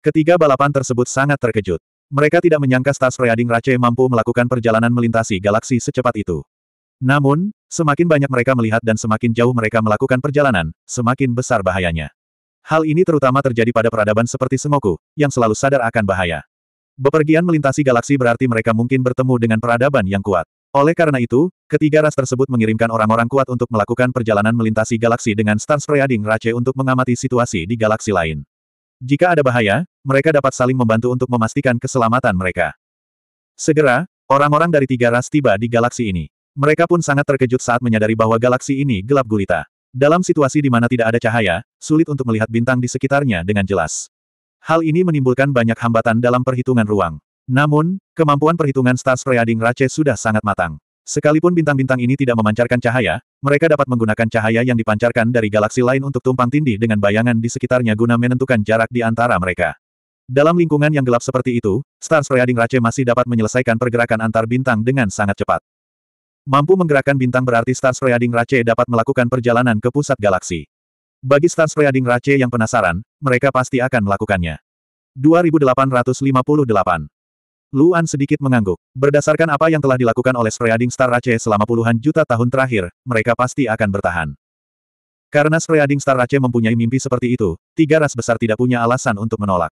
Ketiga balapan tersebut sangat terkejut. Mereka tidak menyangka Star Spreading Race mampu melakukan perjalanan melintasi galaksi secepat itu. Namun, semakin banyak mereka melihat dan semakin jauh mereka melakukan perjalanan, semakin besar bahayanya. Hal ini terutama terjadi pada peradaban seperti Semoku, yang selalu sadar akan bahaya. Bepergian melintasi galaksi berarti mereka mungkin bertemu dengan peradaban yang kuat. Oleh karena itu, ketiga ras tersebut mengirimkan orang-orang kuat untuk melakukan perjalanan melintasi galaksi dengan Star Spreading Race untuk mengamati situasi di galaksi lain. Jika ada bahaya, mereka dapat saling membantu untuk memastikan keselamatan mereka. Segera, orang-orang dari tiga ras tiba di galaksi ini. Mereka pun sangat terkejut saat menyadari bahwa galaksi ini gelap gulita. Dalam situasi di mana tidak ada cahaya, sulit untuk melihat bintang di sekitarnya dengan jelas. Hal ini menimbulkan banyak hambatan dalam perhitungan ruang. Namun, kemampuan perhitungan Stars Preading Rache sudah sangat matang. Sekalipun bintang-bintang ini tidak memancarkan cahaya, mereka dapat menggunakan cahaya yang dipancarkan dari galaksi lain untuk tumpang tindih dengan bayangan di sekitarnya guna menentukan jarak di antara mereka. Dalam lingkungan yang gelap seperti itu, Stars Reading Rache masih dapat menyelesaikan pergerakan antar bintang dengan sangat cepat. Mampu menggerakkan bintang berarti Star Spreading Rache dapat melakukan perjalanan ke pusat galaksi. Bagi Star Spreading Rache yang penasaran, mereka pasti akan melakukannya. 2858 Luan sedikit mengangguk. Berdasarkan apa yang telah dilakukan oleh Spreading Star Rache selama puluhan juta tahun terakhir, mereka pasti akan bertahan. Karena Spreading Star Rache mempunyai mimpi seperti itu, tiga ras besar tidak punya alasan untuk menolak.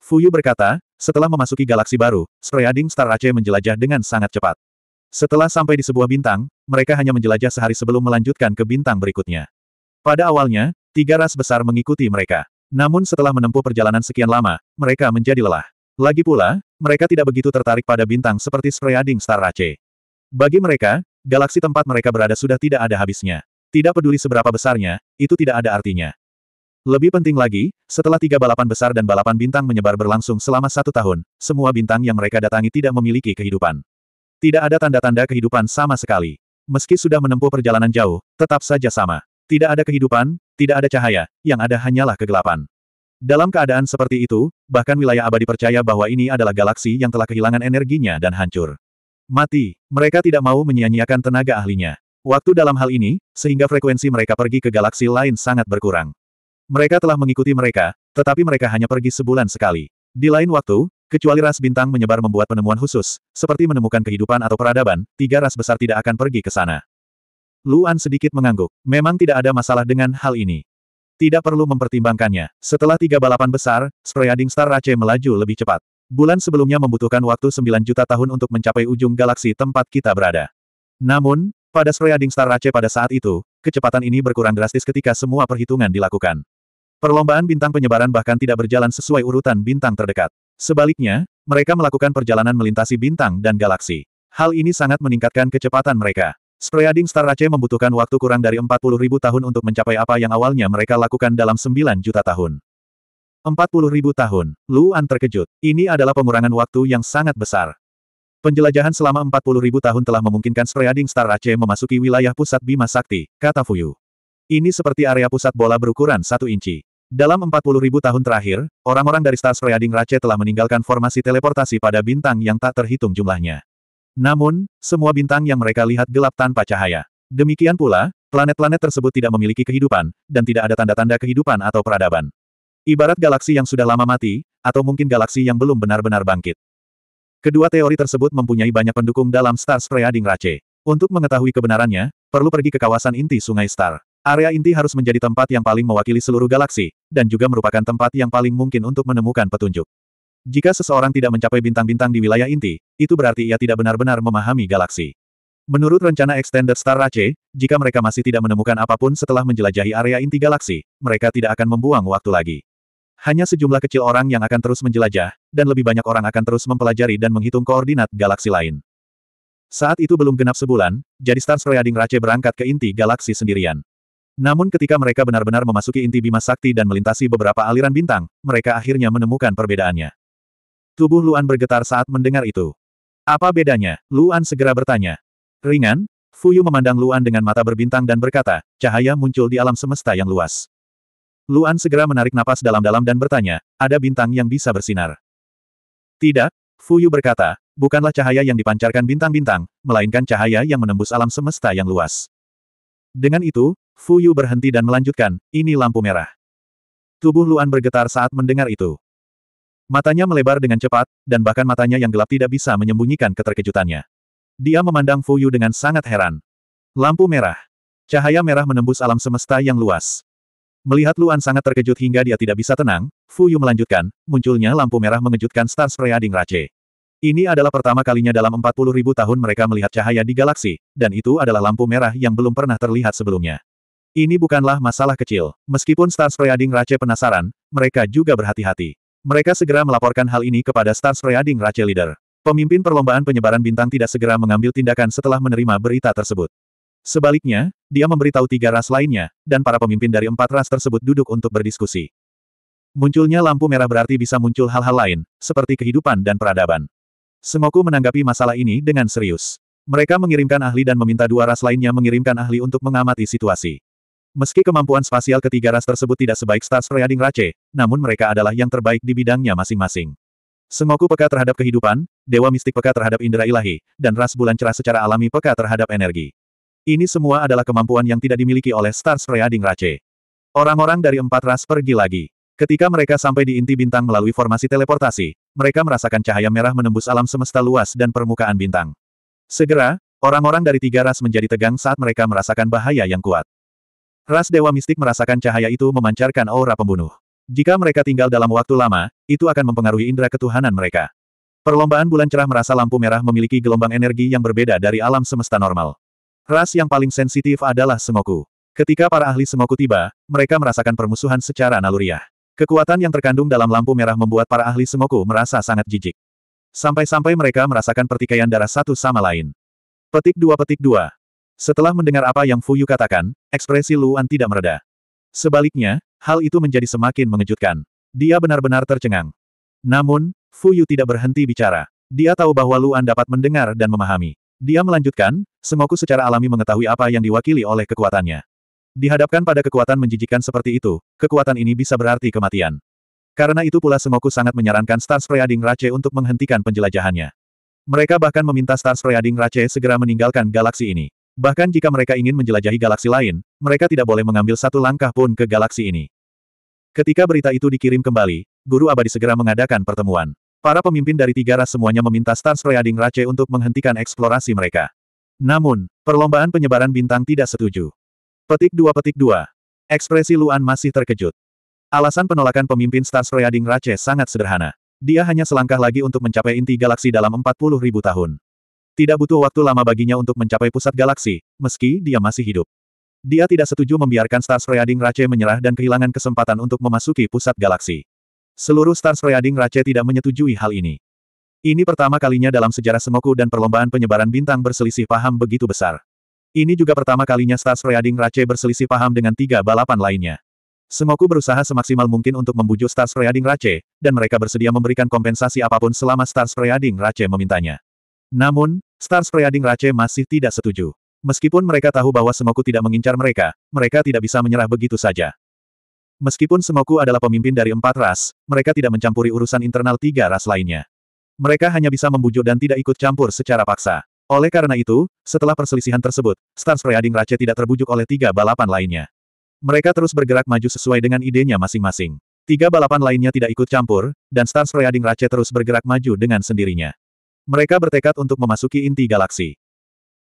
Fuyu berkata, setelah memasuki galaksi baru, Spreading Star Rache menjelajah dengan sangat cepat. Setelah sampai di sebuah bintang, mereka hanya menjelajah sehari sebelum melanjutkan ke bintang berikutnya. Pada awalnya, tiga ras besar mengikuti mereka. Namun setelah menempuh perjalanan sekian lama, mereka menjadi lelah. Lagi pula, mereka tidak begitu tertarik pada bintang seperti Spreading Star Race. Bagi mereka, galaksi tempat mereka berada sudah tidak ada habisnya. Tidak peduli seberapa besarnya, itu tidak ada artinya. Lebih penting lagi, setelah tiga balapan besar dan balapan bintang menyebar berlangsung selama satu tahun, semua bintang yang mereka datangi tidak memiliki kehidupan. Tidak ada tanda-tanda kehidupan sama sekali. Meski sudah menempuh perjalanan jauh, tetap saja sama. Tidak ada kehidupan, tidak ada cahaya, yang ada hanyalah kegelapan. Dalam keadaan seperti itu, bahkan wilayah abadi percaya bahwa ini adalah galaksi yang telah kehilangan energinya dan hancur. Mati, mereka tidak mau menyia-nyiakan tenaga ahlinya. Waktu dalam hal ini, sehingga frekuensi mereka pergi ke galaksi lain sangat berkurang. Mereka telah mengikuti mereka, tetapi mereka hanya pergi sebulan sekali. Di lain waktu, Kecuali ras bintang menyebar membuat penemuan khusus, seperti menemukan kehidupan atau peradaban, tiga ras besar tidak akan pergi ke sana. Luan sedikit mengangguk. Memang tidak ada masalah dengan hal ini. Tidak perlu mempertimbangkannya. Setelah tiga balapan besar, Spreading Star Race melaju lebih cepat. Bulan sebelumnya membutuhkan waktu 9 juta tahun untuk mencapai ujung galaksi tempat kita berada. Namun, pada Spreading Star Race pada saat itu, kecepatan ini berkurang drastis ketika semua perhitungan dilakukan. Perlombaan bintang penyebaran bahkan tidak berjalan sesuai urutan bintang terdekat. Sebaliknya, mereka melakukan perjalanan melintasi bintang dan galaksi. Hal ini sangat meningkatkan kecepatan mereka. Spreading Star Race membutuhkan waktu kurang dari 40 ribu tahun untuk mencapai apa yang awalnya mereka lakukan dalam 9 juta tahun. 40 ribu tahun, Luan terkejut. Ini adalah pengurangan waktu yang sangat besar. Penjelajahan selama 40 ribu tahun telah memungkinkan Spreading Star Race memasuki wilayah pusat Bima Sakti, kata Fuyu. Ini seperti area pusat bola berukuran satu inci. Dalam 40.000 tahun terakhir, orang-orang dari Stars Reading Rache telah meninggalkan formasi teleportasi pada bintang yang tak terhitung jumlahnya. Namun, semua bintang yang mereka lihat gelap tanpa cahaya. Demikian pula, planet-planet tersebut tidak memiliki kehidupan, dan tidak ada tanda-tanda kehidupan atau peradaban. Ibarat galaksi yang sudah lama mati, atau mungkin galaksi yang belum benar-benar bangkit. Kedua teori tersebut mempunyai banyak pendukung dalam Star Spreading Rache. Untuk mengetahui kebenarannya, perlu pergi ke kawasan inti Sungai Star. Area inti harus menjadi tempat yang paling mewakili seluruh galaksi, dan juga merupakan tempat yang paling mungkin untuk menemukan petunjuk. Jika seseorang tidak mencapai bintang-bintang di wilayah inti, itu berarti ia tidak benar-benar memahami galaksi. Menurut rencana Extended Star Race, jika mereka masih tidak menemukan apapun setelah menjelajahi area inti galaksi, mereka tidak akan membuang waktu lagi. Hanya sejumlah kecil orang yang akan terus menjelajah, dan lebih banyak orang akan terus mempelajari dan menghitung koordinat galaksi lain. Saat itu belum genap sebulan, jadi Star Spreading Rache berangkat ke inti galaksi sendirian. Namun ketika mereka benar-benar memasuki inti Bima Sakti dan melintasi beberapa aliran bintang, mereka akhirnya menemukan perbedaannya. Tubuh Luan bergetar saat mendengar itu. Apa bedanya? Luan segera bertanya. Ringan? Fuyu memandang Luan dengan mata berbintang dan berkata, cahaya muncul di alam semesta yang luas. Luan segera menarik napas dalam-dalam dan bertanya, ada bintang yang bisa bersinar. Tidak, Fuyu berkata, bukanlah cahaya yang dipancarkan bintang-bintang, melainkan cahaya yang menembus alam semesta yang luas. Dengan itu, Fuyu berhenti dan melanjutkan, ini lampu merah. Tubuh Luan bergetar saat mendengar itu. Matanya melebar dengan cepat, dan bahkan matanya yang gelap tidak bisa menyembunyikan keterkejutannya. Dia memandang Fuyu dengan sangat heran. Lampu merah. Cahaya merah menembus alam semesta yang luas. Melihat Luan sangat terkejut hingga dia tidak bisa tenang, Fuyu melanjutkan, munculnya lampu merah mengejutkan Star Spreading Rache. Ini adalah pertama kalinya dalam 40.000 tahun mereka melihat cahaya di galaksi, dan itu adalah lampu merah yang belum pernah terlihat sebelumnya. Ini bukanlah masalah kecil. Meskipun Star Spreading Race penasaran, mereka juga berhati-hati. Mereka segera melaporkan hal ini kepada Star Spreading Race Leader. Pemimpin perlombaan penyebaran bintang tidak segera mengambil tindakan setelah menerima berita tersebut. Sebaliknya, dia memberitahu tiga ras lainnya, dan para pemimpin dari empat ras tersebut duduk untuk berdiskusi. Munculnya lampu merah berarti bisa muncul hal-hal lain, seperti kehidupan dan peradaban. Sengoku menanggapi masalah ini dengan serius. Mereka mengirimkan ahli dan meminta dua ras lainnya mengirimkan ahli untuk mengamati situasi. Meski kemampuan spasial ketiga ras tersebut tidak sebaik Stars Reading Rache, namun mereka adalah yang terbaik di bidangnya masing-masing. Sengoku peka terhadap kehidupan, Dewa Mistik peka terhadap indera ilahi, dan ras bulan cerah secara alami peka terhadap energi. Ini semua adalah kemampuan yang tidak dimiliki oleh Stars Reading Rache. Orang-orang dari empat ras pergi lagi. Ketika mereka sampai di inti bintang melalui formasi teleportasi, mereka merasakan cahaya merah menembus alam semesta luas dan permukaan bintang. Segera, orang-orang dari tiga ras menjadi tegang saat mereka merasakan bahaya yang kuat. Ras Dewa Mistik merasakan cahaya itu memancarkan aura pembunuh. Jika mereka tinggal dalam waktu lama, itu akan mempengaruhi indera ketuhanan mereka. Perlombaan bulan cerah merasa lampu merah memiliki gelombang energi yang berbeda dari alam semesta normal. Ras yang paling sensitif adalah Sengoku. Ketika para ahli Sengoku tiba, mereka merasakan permusuhan secara naluriah. Kekuatan yang terkandung dalam lampu merah membuat para ahli Sengoku merasa sangat jijik. Sampai-sampai mereka merasakan pertikaian darah satu sama lain. Petik dua petik dua. Setelah mendengar apa yang Fuyu katakan, ekspresi Luan tidak mereda. Sebaliknya, hal itu menjadi semakin mengejutkan. Dia benar-benar tercengang. Namun, Fuyu tidak berhenti bicara. Dia tahu bahwa Luan dapat mendengar dan memahami. Dia melanjutkan, Sengoku secara alami mengetahui apa yang diwakili oleh kekuatannya. Dihadapkan pada kekuatan menjijikan seperti itu, kekuatan ini bisa berarti kematian. Karena itu pula Sengoku sangat menyarankan Star Spreading Rache untuk menghentikan penjelajahannya. Mereka bahkan meminta Star Spreading Rache segera meninggalkan galaksi ini. Bahkan jika mereka ingin menjelajahi galaksi lain, mereka tidak boleh mengambil satu langkah pun ke galaksi ini. Ketika berita itu dikirim kembali, Guru Abadi segera mengadakan pertemuan. Para pemimpin dari tiga ras semuanya meminta Stan Spreading Rache untuk menghentikan eksplorasi mereka. Namun, perlombaan penyebaran bintang tidak setuju. Petik dua petik dua. Ekspresi Luan masih terkejut. Alasan penolakan pemimpin Star Spreading Rache sangat sederhana. Dia hanya selangkah lagi untuk mencapai inti galaksi dalam puluh ribu tahun. Tidak butuh waktu lama baginya untuk mencapai pusat galaksi, meski dia masih hidup. Dia tidak setuju membiarkan Stars Reading Rache menyerah dan kehilangan kesempatan untuk memasuki pusat galaksi. Seluruh Stars Reading Rache tidak menyetujui hal ini. Ini pertama kalinya dalam sejarah Semoku dan perlombaan penyebaran bintang berselisih paham begitu besar. Ini juga pertama kalinya Stars Reading Rache berselisih paham dengan tiga balapan lainnya. Semoku berusaha semaksimal mungkin untuk membujuk Stars Reading Rache, dan mereka bersedia memberikan kompensasi apapun selama Stars Reading Rache memintanya. Namun, Star Spreading Rache masih tidak setuju. Meskipun mereka tahu bahwa Semoku tidak mengincar mereka, mereka tidak bisa menyerah begitu saja. Meskipun Semoku adalah pemimpin dari empat ras, mereka tidak mencampuri urusan internal tiga ras lainnya. Mereka hanya bisa membujuk dan tidak ikut campur secara paksa. Oleh karena itu, setelah perselisihan tersebut, Star Spreading Rache tidak terbujuk oleh tiga balapan lainnya. Mereka terus bergerak maju sesuai dengan idenya masing-masing. Tiga balapan lainnya tidak ikut campur, dan Star Spreading Rache terus bergerak maju dengan sendirinya. Mereka bertekad untuk memasuki inti galaksi.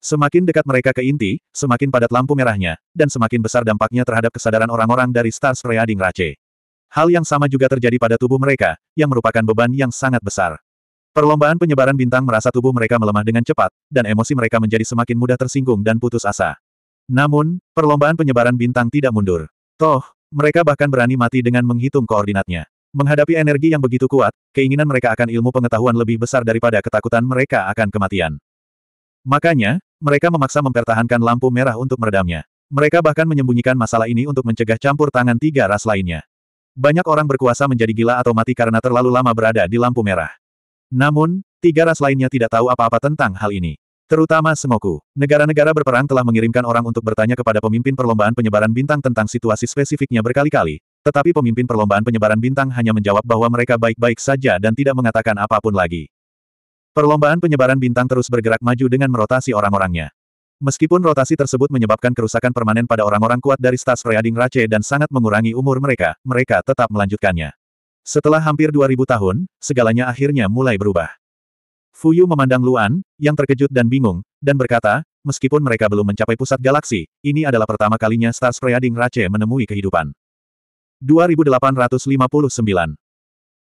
Semakin dekat mereka ke inti, semakin padat lampu merahnya, dan semakin besar dampaknya terhadap kesadaran orang-orang dari Stars Reading Race. Hal yang sama juga terjadi pada tubuh mereka, yang merupakan beban yang sangat besar. Perlombaan penyebaran bintang merasa tubuh mereka melemah dengan cepat, dan emosi mereka menjadi semakin mudah tersinggung dan putus asa. Namun, perlombaan penyebaran bintang tidak mundur. Toh, mereka bahkan berani mati dengan menghitung koordinatnya. Menghadapi energi yang begitu kuat, keinginan mereka akan ilmu pengetahuan lebih besar daripada ketakutan mereka akan kematian. Makanya, mereka memaksa mempertahankan lampu merah untuk meredamnya. Mereka bahkan menyembunyikan masalah ini untuk mencegah campur tangan tiga ras lainnya. Banyak orang berkuasa menjadi gila atau mati karena terlalu lama berada di lampu merah. Namun, tiga ras lainnya tidak tahu apa-apa tentang hal ini. Terutama Semoku. Negara-negara berperang telah mengirimkan orang untuk bertanya kepada pemimpin perlombaan penyebaran bintang tentang situasi spesifiknya berkali-kali, tetapi pemimpin perlombaan penyebaran bintang hanya menjawab bahwa mereka baik-baik saja dan tidak mengatakan apapun lagi. Perlombaan penyebaran bintang terus bergerak maju dengan merotasi orang-orangnya. Meskipun rotasi tersebut menyebabkan kerusakan permanen pada orang-orang kuat dari Stas Reading Rache dan sangat mengurangi umur mereka, mereka tetap melanjutkannya. Setelah hampir 2000 tahun, segalanya akhirnya mulai berubah. Fuyu memandang Luan, yang terkejut dan bingung, dan berkata, meskipun mereka belum mencapai pusat galaksi, ini adalah pertama kalinya Stas Reading Rache menemui kehidupan. 2859.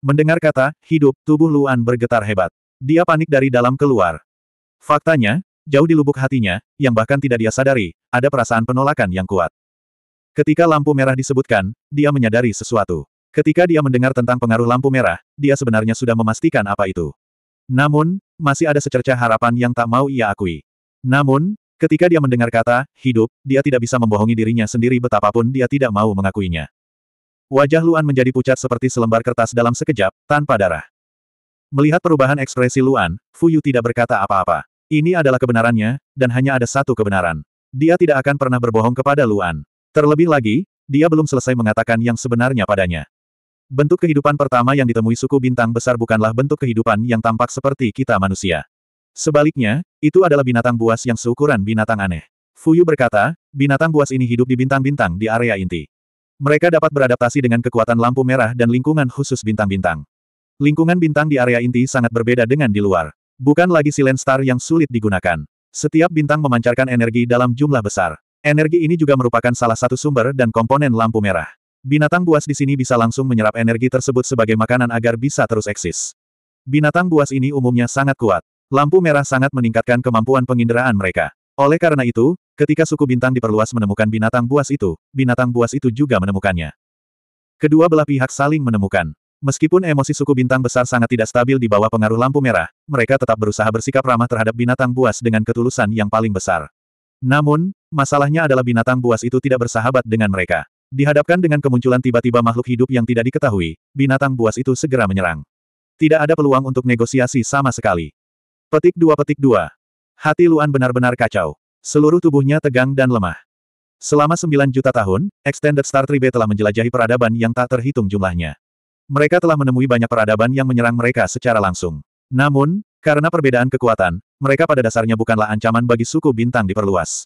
Mendengar kata, hidup, tubuh Luan bergetar hebat. Dia panik dari dalam keluar. Faktanya, jauh di lubuk hatinya, yang bahkan tidak dia sadari, ada perasaan penolakan yang kuat. Ketika lampu merah disebutkan, dia menyadari sesuatu. Ketika dia mendengar tentang pengaruh lampu merah, dia sebenarnya sudah memastikan apa itu. Namun, masih ada secerca harapan yang tak mau ia akui. Namun, ketika dia mendengar kata, hidup, dia tidak bisa membohongi dirinya sendiri betapapun dia tidak mau mengakuinya. Wajah Luan menjadi pucat seperti selembar kertas dalam sekejap, tanpa darah. Melihat perubahan ekspresi Luan, Fuyu tidak berkata apa-apa. Ini adalah kebenarannya, dan hanya ada satu kebenaran. Dia tidak akan pernah berbohong kepada Luan. Terlebih lagi, dia belum selesai mengatakan yang sebenarnya padanya. Bentuk kehidupan pertama yang ditemui suku bintang besar bukanlah bentuk kehidupan yang tampak seperti kita manusia. Sebaliknya, itu adalah binatang buas yang seukuran binatang aneh. Fuyu berkata, binatang buas ini hidup di bintang-bintang di area inti. Mereka dapat beradaptasi dengan kekuatan lampu merah dan lingkungan khusus bintang-bintang. Lingkungan bintang di area inti sangat berbeda dengan di luar. Bukan lagi Silent Star yang sulit digunakan. Setiap bintang memancarkan energi dalam jumlah besar. Energi ini juga merupakan salah satu sumber dan komponen lampu merah. Binatang buas di sini bisa langsung menyerap energi tersebut sebagai makanan agar bisa terus eksis. Binatang buas ini umumnya sangat kuat. Lampu merah sangat meningkatkan kemampuan penginderaan mereka. Oleh karena itu, ketika suku bintang diperluas menemukan binatang buas itu, binatang buas itu juga menemukannya. Kedua belah pihak saling menemukan. Meskipun emosi suku bintang besar sangat tidak stabil di bawah pengaruh lampu merah, mereka tetap berusaha bersikap ramah terhadap binatang buas dengan ketulusan yang paling besar. Namun, masalahnya adalah binatang buas itu tidak bersahabat dengan mereka. Dihadapkan dengan kemunculan tiba-tiba makhluk hidup yang tidak diketahui, binatang buas itu segera menyerang. Tidak ada peluang untuk negosiasi sama sekali. Petik dua Petik dua, Hati Luan benar-benar kacau. Seluruh tubuhnya tegang dan lemah. Selama 9 juta tahun, Extended Star Tribe telah menjelajahi peradaban yang tak terhitung jumlahnya. Mereka telah menemui banyak peradaban yang menyerang mereka secara langsung. Namun, karena perbedaan kekuatan, mereka pada dasarnya bukanlah ancaman bagi suku bintang diperluas.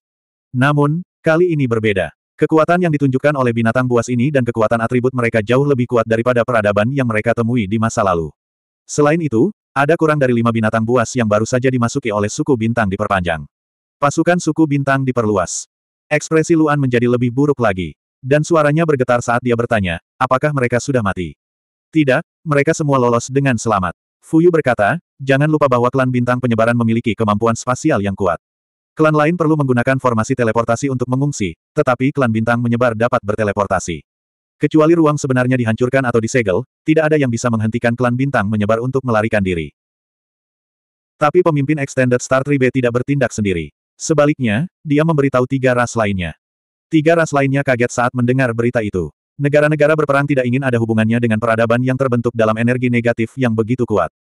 Namun, kali ini berbeda. Kekuatan yang ditunjukkan oleh binatang buas ini dan kekuatan atribut mereka jauh lebih kuat daripada peradaban yang mereka temui di masa lalu. Selain itu, ada kurang dari lima binatang buas yang baru saja dimasuki oleh suku bintang diperpanjang. Pasukan suku bintang diperluas. Ekspresi Luan menjadi lebih buruk lagi. Dan suaranya bergetar saat dia bertanya, apakah mereka sudah mati? Tidak, mereka semua lolos dengan selamat. Fuyu berkata, jangan lupa bahwa klan bintang penyebaran memiliki kemampuan spasial yang kuat. Klan lain perlu menggunakan formasi teleportasi untuk mengungsi, tetapi klan bintang menyebar dapat berteleportasi. Kecuali ruang sebenarnya dihancurkan atau disegel, tidak ada yang bisa menghentikan klan bintang menyebar untuk melarikan diri. Tapi pemimpin Extended Star Tribe tidak bertindak sendiri. Sebaliknya, dia memberitahu tiga ras lainnya. Tiga ras lainnya kaget saat mendengar berita itu. Negara-negara berperang tidak ingin ada hubungannya dengan peradaban yang terbentuk dalam energi negatif yang begitu kuat.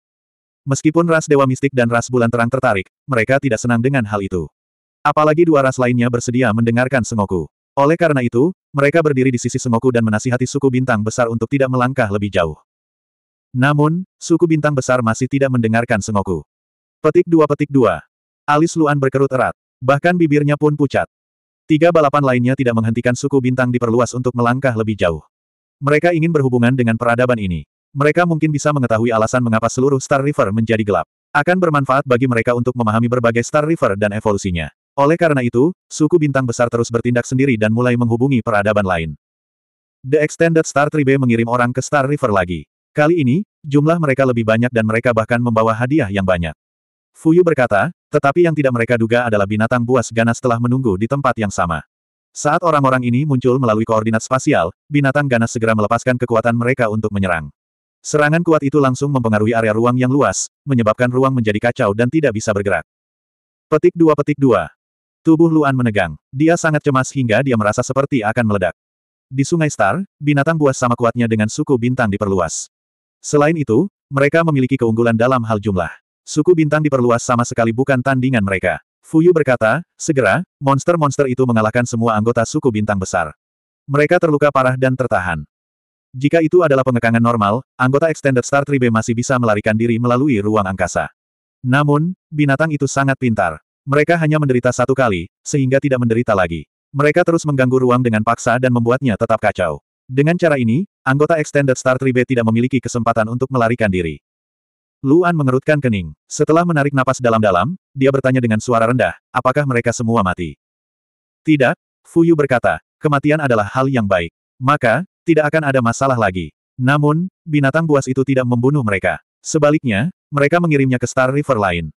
Meskipun ras Dewa Mistik dan ras Bulan Terang tertarik, mereka tidak senang dengan hal itu. Apalagi dua ras lainnya bersedia mendengarkan Sengoku. Oleh karena itu, mereka berdiri di sisi Sengoku dan menasihati suku bintang besar untuk tidak melangkah lebih jauh. Namun, suku bintang besar masih tidak mendengarkan Sengoku. Petik dua petik dua. Alis Luan berkerut erat. Bahkan bibirnya pun pucat. Tiga balapan lainnya tidak menghentikan suku bintang diperluas untuk melangkah lebih jauh. Mereka ingin berhubungan dengan peradaban ini. Mereka mungkin bisa mengetahui alasan mengapa seluruh Star River menjadi gelap. Akan bermanfaat bagi mereka untuk memahami berbagai Star River dan evolusinya. Oleh karena itu, suku bintang besar terus bertindak sendiri dan mulai menghubungi peradaban lain. The Extended Star Tribe mengirim orang ke Star River lagi. Kali ini, jumlah mereka lebih banyak dan mereka bahkan membawa hadiah yang banyak. Fuyu berkata, tetapi yang tidak mereka duga adalah binatang buas ganas telah menunggu di tempat yang sama. Saat orang-orang ini muncul melalui koordinat spasial, binatang ganas segera melepaskan kekuatan mereka untuk menyerang. Serangan kuat itu langsung mempengaruhi area ruang yang luas, menyebabkan ruang menjadi kacau dan tidak bisa bergerak. Petik 2 Petik 2 Tubuh Luan menegang. Dia sangat cemas hingga dia merasa seperti akan meledak. Di Sungai Star, binatang buas sama kuatnya dengan suku bintang diperluas. Selain itu, mereka memiliki keunggulan dalam hal jumlah. Suku bintang diperluas sama sekali bukan tandingan mereka. Fuyu berkata, segera, monster-monster itu mengalahkan semua anggota suku bintang besar. Mereka terluka parah dan tertahan. Jika itu adalah pengekangan normal, anggota Extended Star Tribe masih bisa melarikan diri melalui ruang angkasa. Namun, binatang itu sangat pintar. Mereka hanya menderita satu kali, sehingga tidak menderita lagi. Mereka terus mengganggu ruang dengan paksa dan membuatnya tetap kacau. Dengan cara ini, anggota Extended Star Tribe tidak memiliki kesempatan untuk melarikan diri. Luan mengerutkan kening. Setelah menarik napas dalam-dalam, dia bertanya dengan suara rendah, apakah mereka semua mati? Tidak, Fuyu berkata, kematian adalah hal yang baik. Maka, tidak akan ada masalah lagi. Namun, binatang buas itu tidak membunuh mereka. Sebaliknya, mereka mengirimnya ke Star River lain.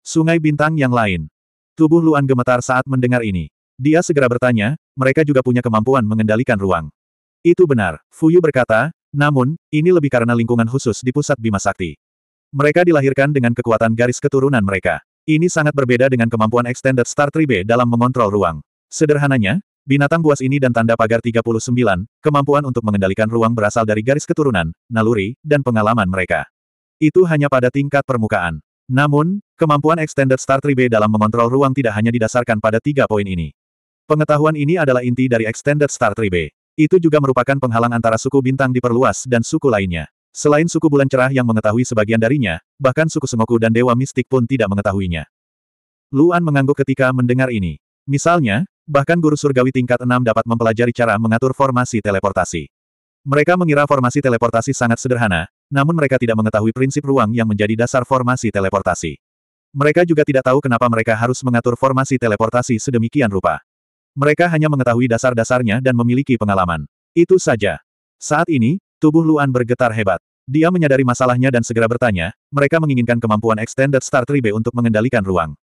Sungai bintang yang lain. Tubuh Luan gemetar saat mendengar ini. Dia segera bertanya, mereka juga punya kemampuan mengendalikan ruang. Itu benar, Fuyu berkata, namun, ini lebih karena lingkungan khusus di pusat Bima Sakti. Mereka dilahirkan dengan kekuatan garis keturunan mereka. Ini sangat berbeda dengan kemampuan Extended Star 3B dalam mengontrol ruang. Sederhananya, binatang buas ini dan tanda pagar 39, kemampuan untuk mengendalikan ruang berasal dari garis keturunan, naluri, dan pengalaman mereka. Itu hanya pada tingkat permukaan. Namun, kemampuan Extended Star 3 dalam mengontrol ruang tidak hanya didasarkan pada tiga poin ini. Pengetahuan ini adalah inti dari Extended Star 3 Itu juga merupakan penghalang antara suku bintang diperluas dan suku lainnya. Selain suku bulan cerah yang mengetahui sebagian darinya, bahkan suku Semoku dan Dewa Mistik pun tidak mengetahuinya. Luan mengangguk ketika mendengar ini. Misalnya, bahkan guru surgawi tingkat 6 dapat mempelajari cara mengatur formasi teleportasi. Mereka mengira formasi teleportasi sangat sederhana, namun mereka tidak mengetahui prinsip ruang yang menjadi dasar formasi teleportasi. Mereka juga tidak tahu kenapa mereka harus mengatur formasi teleportasi sedemikian rupa. Mereka hanya mengetahui dasar-dasarnya dan memiliki pengalaman. Itu saja. Saat ini, tubuh Luan bergetar hebat. Dia menyadari masalahnya dan segera bertanya, mereka menginginkan kemampuan Extended Star Tribe untuk mengendalikan ruang.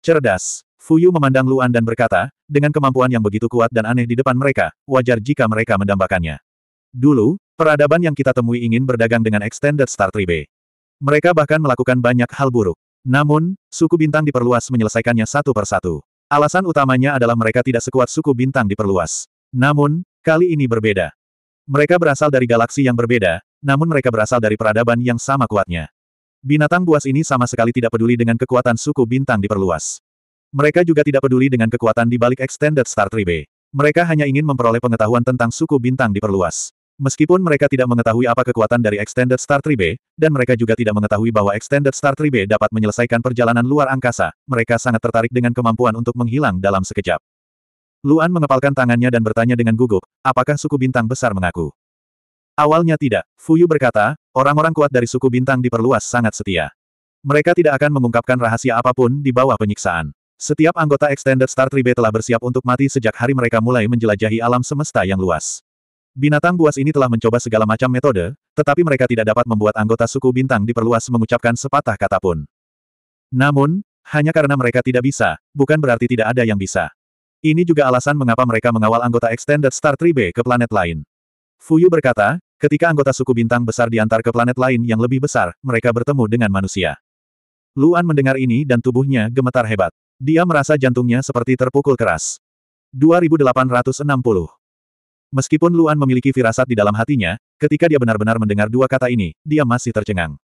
Cerdas. Fuyu memandang Luan dan berkata, dengan kemampuan yang begitu kuat dan aneh di depan mereka, wajar jika mereka mendambakannya. Dulu, Peradaban yang kita temui ingin berdagang dengan Extended Star Tribe. Mereka bahkan melakukan banyak hal buruk. Namun, suku bintang diperluas menyelesaikannya satu persatu. Alasan utamanya adalah mereka tidak sekuat suku bintang diperluas. Namun, kali ini berbeda. Mereka berasal dari galaksi yang berbeda, namun mereka berasal dari peradaban yang sama kuatnya. Binatang buas ini sama sekali tidak peduli dengan kekuatan suku bintang diperluas. Mereka juga tidak peduli dengan kekuatan di balik Extended Star Tribe. Mereka hanya ingin memperoleh pengetahuan tentang suku bintang diperluas. Meskipun mereka tidak mengetahui apa kekuatan dari Extended Star Tribe, dan mereka juga tidak mengetahui bahwa Extended Star Tribe dapat menyelesaikan perjalanan luar angkasa, mereka sangat tertarik dengan kemampuan untuk menghilang dalam sekejap. Luan mengepalkan tangannya dan bertanya dengan gugup, apakah suku bintang besar mengaku? Awalnya tidak, Fuyu berkata, orang-orang kuat dari suku bintang diperluas sangat setia. Mereka tidak akan mengungkapkan rahasia apapun di bawah penyiksaan. Setiap anggota Extended Star Tribe telah bersiap untuk mati sejak hari mereka mulai menjelajahi alam semesta yang luas. Binatang buas ini telah mencoba segala macam metode, tetapi mereka tidak dapat membuat anggota suku bintang diperluas mengucapkan sepatah kata pun. Namun, hanya karena mereka tidak bisa, bukan berarti tidak ada yang bisa. Ini juga alasan mengapa mereka mengawal anggota Extended Star 3B ke planet lain. Fuyu berkata, ketika anggota suku bintang besar diantar ke planet lain yang lebih besar, mereka bertemu dengan manusia. Luan mendengar ini dan tubuhnya gemetar hebat. Dia merasa jantungnya seperti terpukul keras. 2860 Meskipun Luan memiliki firasat di dalam hatinya, ketika dia benar-benar mendengar dua kata ini, dia masih tercengang.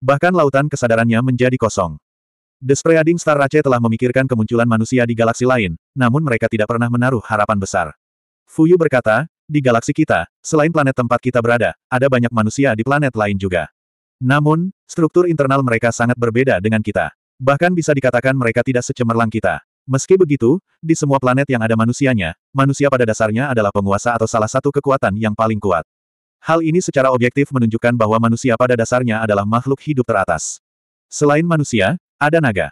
Bahkan lautan kesadarannya menjadi kosong. The Spreading Star Race telah memikirkan kemunculan manusia di galaksi lain, namun mereka tidak pernah menaruh harapan besar. Fuyu berkata, di galaksi kita, selain planet tempat kita berada, ada banyak manusia di planet lain juga. Namun, struktur internal mereka sangat berbeda dengan kita. Bahkan bisa dikatakan mereka tidak secemerlang kita. Meski begitu, di semua planet yang ada manusianya, manusia pada dasarnya adalah penguasa atau salah satu kekuatan yang paling kuat. Hal ini secara objektif menunjukkan bahwa manusia pada dasarnya adalah makhluk hidup teratas. Selain manusia, ada naga.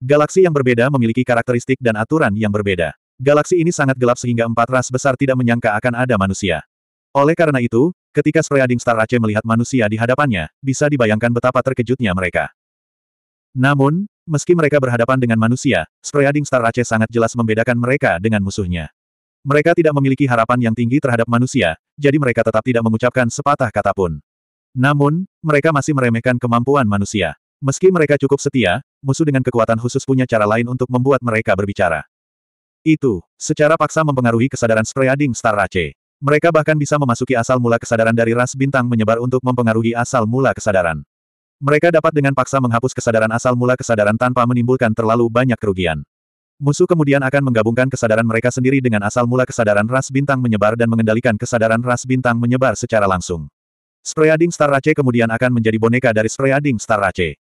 Galaksi yang berbeda memiliki karakteristik dan aturan yang berbeda. Galaksi ini sangat gelap sehingga empat ras besar tidak menyangka akan ada manusia. Oleh karena itu, ketika Spreading Star Aceh melihat manusia di hadapannya, bisa dibayangkan betapa terkejutnya mereka. Namun, Meski mereka berhadapan dengan manusia, Spreading Star Ace sangat jelas membedakan mereka dengan musuhnya. Mereka tidak memiliki harapan yang tinggi terhadap manusia, jadi mereka tetap tidak mengucapkan sepatah kata pun. Namun, mereka masih meremehkan kemampuan manusia. Meski mereka cukup setia, musuh dengan kekuatan khusus punya cara lain untuk membuat mereka berbicara. Itu, secara paksa mempengaruhi kesadaran Spreading Star Ace. Mereka bahkan bisa memasuki asal mula kesadaran dari ras bintang menyebar untuk mempengaruhi asal mula kesadaran. Mereka dapat dengan paksa menghapus kesadaran asal mula kesadaran tanpa menimbulkan terlalu banyak kerugian. Musuh kemudian akan menggabungkan kesadaran mereka sendiri dengan asal mula kesadaran ras bintang menyebar dan mengendalikan kesadaran ras bintang menyebar secara langsung. Spreading Star Race kemudian akan menjadi boneka dari Spreading Star Race.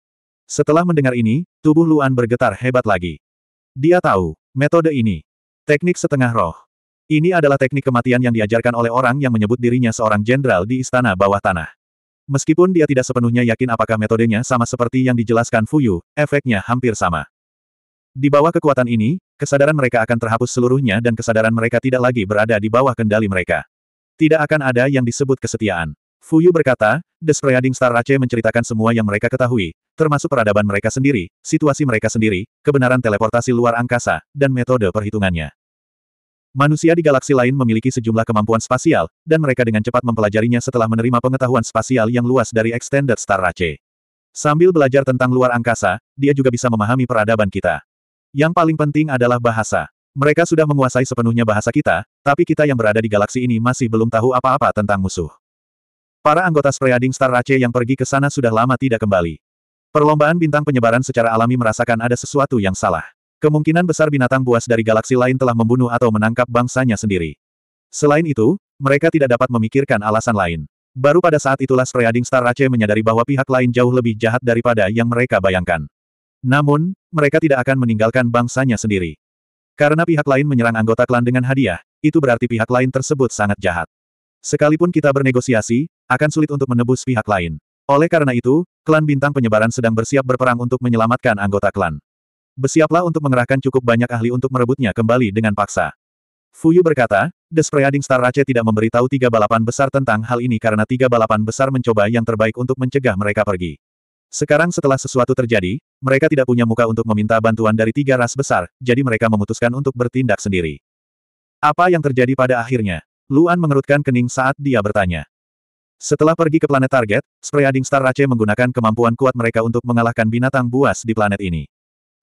Setelah mendengar ini, tubuh Luan bergetar hebat lagi. Dia tahu, metode ini. Teknik setengah roh. Ini adalah teknik kematian yang diajarkan oleh orang yang menyebut dirinya seorang jenderal di istana bawah tanah. Meskipun dia tidak sepenuhnya yakin apakah metodenya sama seperti yang dijelaskan Fuyu, efeknya hampir sama. Di bawah kekuatan ini, kesadaran mereka akan terhapus seluruhnya dan kesadaran mereka tidak lagi berada di bawah kendali mereka. Tidak akan ada yang disebut kesetiaan. Fuyu berkata, The Spreading Star Rache menceritakan semua yang mereka ketahui, termasuk peradaban mereka sendiri, situasi mereka sendiri, kebenaran teleportasi luar angkasa, dan metode perhitungannya. Manusia di galaksi lain memiliki sejumlah kemampuan spasial, dan mereka dengan cepat mempelajarinya setelah menerima pengetahuan spasial yang luas dari Extended Star Race. Sambil belajar tentang luar angkasa, dia juga bisa memahami peradaban kita. Yang paling penting adalah bahasa. Mereka sudah menguasai sepenuhnya bahasa kita, tapi kita yang berada di galaksi ini masih belum tahu apa-apa tentang musuh. Para anggota Spreading Star Race yang pergi ke sana sudah lama tidak kembali. Perlombaan bintang penyebaran secara alami merasakan ada sesuatu yang salah. Kemungkinan besar binatang buas dari galaksi lain telah membunuh atau menangkap bangsanya sendiri. Selain itu, mereka tidak dapat memikirkan alasan lain. Baru pada saat itulah Spreading Star Rache menyadari bahwa pihak lain jauh lebih jahat daripada yang mereka bayangkan. Namun, mereka tidak akan meninggalkan bangsanya sendiri. Karena pihak lain menyerang anggota klan dengan hadiah, itu berarti pihak lain tersebut sangat jahat. Sekalipun kita bernegosiasi, akan sulit untuk menebus pihak lain. Oleh karena itu, klan bintang penyebaran sedang bersiap berperang untuk menyelamatkan anggota klan. Bersiaplah untuk mengerahkan cukup banyak ahli untuk merebutnya kembali dengan paksa. Fuyu berkata, The Spreading Star Race tidak memberitahu tiga balapan besar tentang hal ini karena tiga balapan besar mencoba yang terbaik untuk mencegah mereka pergi. Sekarang setelah sesuatu terjadi, mereka tidak punya muka untuk meminta bantuan dari tiga ras besar, jadi mereka memutuskan untuk bertindak sendiri. Apa yang terjadi pada akhirnya? Luan mengerutkan kening saat dia bertanya. Setelah pergi ke planet target, Spreading Star Race menggunakan kemampuan kuat mereka untuk mengalahkan binatang buas di planet ini.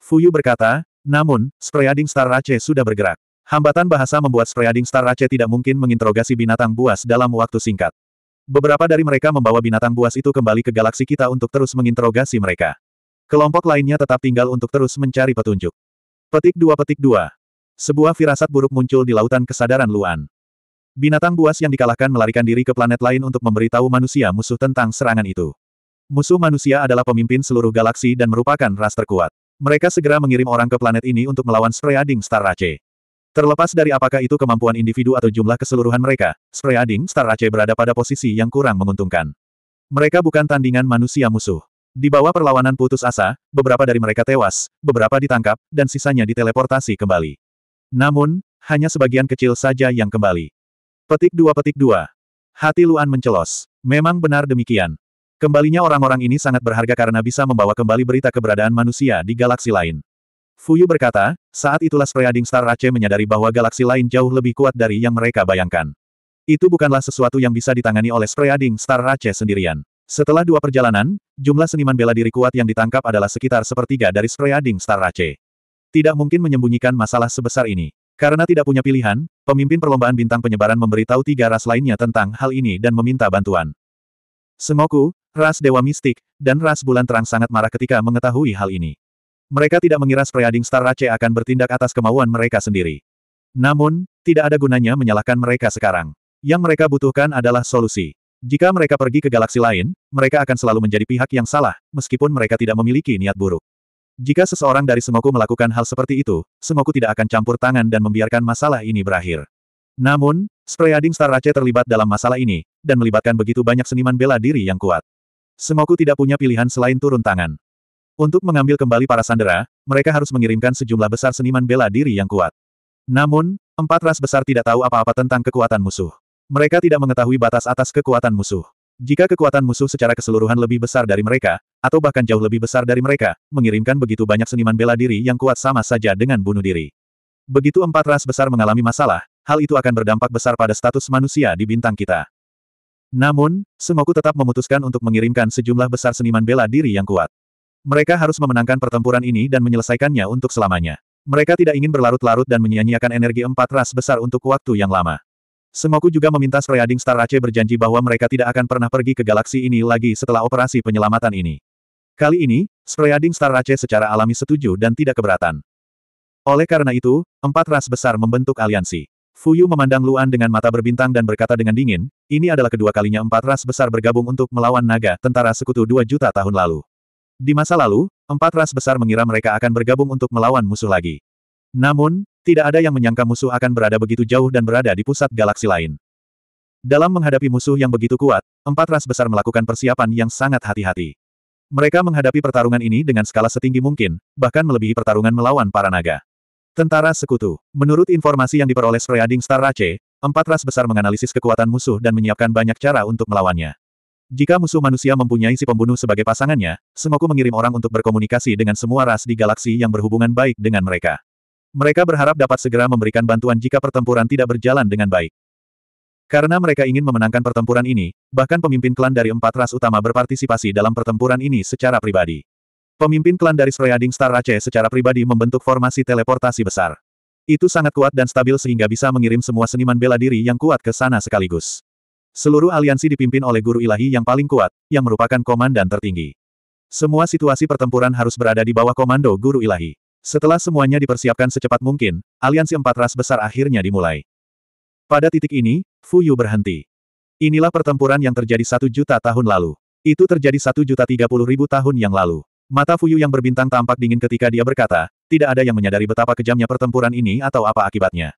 Fuyu berkata, namun, Spreading Star Race sudah bergerak. Hambatan bahasa membuat Spreading Star Race tidak mungkin menginterogasi binatang buas dalam waktu singkat. Beberapa dari mereka membawa binatang buas itu kembali ke galaksi kita untuk terus menginterogasi mereka. Kelompok lainnya tetap tinggal untuk terus mencari petunjuk. Petik dua petik dua. Sebuah firasat buruk muncul di lautan kesadaran Luan. Binatang buas yang dikalahkan melarikan diri ke planet lain untuk memberitahu manusia musuh tentang serangan itu. Musuh manusia adalah pemimpin seluruh galaksi dan merupakan ras terkuat. Mereka segera mengirim orang ke planet ini untuk melawan Spreading Star Race. Terlepas dari apakah itu kemampuan individu atau jumlah keseluruhan mereka, Spreading Star Race berada pada posisi yang kurang menguntungkan. Mereka bukan tandingan manusia musuh. Di bawah perlawanan putus asa, beberapa dari mereka tewas, beberapa ditangkap, dan sisanya diteleportasi kembali. Namun, hanya sebagian kecil saja yang kembali. Petik dua petik dua. Hati Luan mencelos. Memang benar demikian. Kembalinya orang-orang ini sangat berharga karena bisa membawa kembali berita keberadaan manusia di galaksi lain. Fuyu berkata, saat itulah Spreading Star Rache menyadari bahwa galaksi lain jauh lebih kuat dari yang mereka bayangkan. Itu bukanlah sesuatu yang bisa ditangani oleh Spreading Star Rache sendirian. Setelah dua perjalanan, jumlah seniman bela diri kuat yang ditangkap adalah sekitar sepertiga dari Spreading Star Rache. Tidak mungkin menyembunyikan masalah sebesar ini. Karena tidak punya pilihan, pemimpin perlombaan bintang penyebaran memberitahu tiga ras lainnya tentang hal ini dan meminta bantuan. Sengoku, Ras Dewa Mistik, dan Ras Bulan Terang sangat marah ketika mengetahui hal ini. Mereka tidak mengira Spreading Star Race akan bertindak atas kemauan mereka sendiri. Namun, tidak ada gunanya menyalahkan mereka sekarang. Yang mereka butuhkan adalah solusi. Jika mereka pergi ke galaksi lain, mereka akan selalu menjadi pihak yang salah, meskipun mereka tidak memiliki niat buruk. Jika seseorang dari Semoku melakukan hal seperti itu, Semoku tidak akan campur tangan dan membiarkan masalah ini berakhir. Namun, Spreading Star Race terlibat dalam masalah ini, dan melibatkan begitu banyak seniman bela diri yang kuat. Semoku tidak punya pilihan selain turun tangan. Untuk mengambil kembali para sandera, mereka harus mengirimkan sejumlah besar seniman bela diri yang kuat. Namun, empat ras besar tidak tahu apa-apa tentang kekuatan musuh. Mereka tidak mengetahui batas atas kekuatan musuh. Jika kekuatan musuh secara keseluruhan lebih besar dari mereka, atau bahkan jauh lebih besar dari mereka, mengirimkan begitu banyak seniman bela diri yang kuat sama saja dengan bunuh diri. Begitu empat ras besar mengalami masalah, hal itu akan berdampak besar pada status manusia di bintang kita. Namun, Semoku tetap memutuskan untuk mengirimkan sejumlah besar seniman bela diri yang kuat. Mereka harus memenangkan pertempuran ini dan menyelesaikannya untuk selamanya. Mereka tidak ingin berlarut-larut dan menyia-nyiakan energi empat ras besar untuk waktu yang lama. Semoku juga meminta Spreading Star Aceh berjanji bahwa mereka tidak akan pernah pergi ke galaksi ini lagi setelah operasi penyelamatan ini. Kali ini, Spreading Star Aceh secara alami setuju dan tidak keberatan. Oleh karena itu, empat ras besar membentuk aliansi. Fuyu memandang Luan dengan mata berbintang dan berkata dengan dingin, ini adalah kedua kalinya empat ras besar bergabung untuk melawan naga tentara sekutu dua juta tahun lalu. Di masa lalu, empat ras besar mengira mereka akan bergabung untuk melawan musuh lagi. Namun, tidak ada yang menyangka musuh akan berada begitu jauh dan berada di pusat galaksi lain. Dalam menghadapi musuh yang begitu kuat, empat ras besar melakukan persiapan yang sangat hati-hati. Mereka menghadapi pertarungan ini dengan skala setinggi mungkin, bahkan melebihi pertarungan melawan para naga. Tentara Sekutu. Menurut informasi yang diperoleh Spreading Star Rache, empat ras besar menganalisis kekuatan musuh dan menyiapkan banyak cara untuk melawannya. Jika musuh manusia mempunyai si pembunuh sebagai pasangannya, Sengoku mengirim orang untuk berkomunikasi dengan semua ras di galaksi yang berhubungan baik dengan mereka. Mereka berharap dapat segera memberikan bantuan jika pertempuran tidak berjalan dengan baik. Karena mereka ingin memenangkan pertempuran ini, bahkan pemimpin klan dari empat ras utama berpartisipasi dalam pertempuran ini secara pribadi. Pemimpin klan dari Shreading Star Ace secara pribadi membentuk formasi teleportasi besar. Itu sangat kuat dan stabil sehingga bisa mengirim semua seniman bela diri yang kuat ke sana sekaligus. Seluruh aliansi dipimpin oleh guru ilahi yang paling kuat, yang merupakan komandan tertinggi. Semua situasi pertempuran harus berada di bawah komando guru ilahi. Setelah semuanya dipersiapkan secepat mungkin, aliansi empat ras besar akhirnya dimulai. Pada titik ini, Fu Yu berhenti. Inilah pertempuran yang terjadi satu juta tahun lalu. Itu terjadi satu juta tiga puluh ribu tahun yang lalu. Mata Fuyu yang berbintang tampak dingin ketika dia berkata, tidak ada yang menyadari betapa kejamnya pertempuran ini atau apa akibatnya.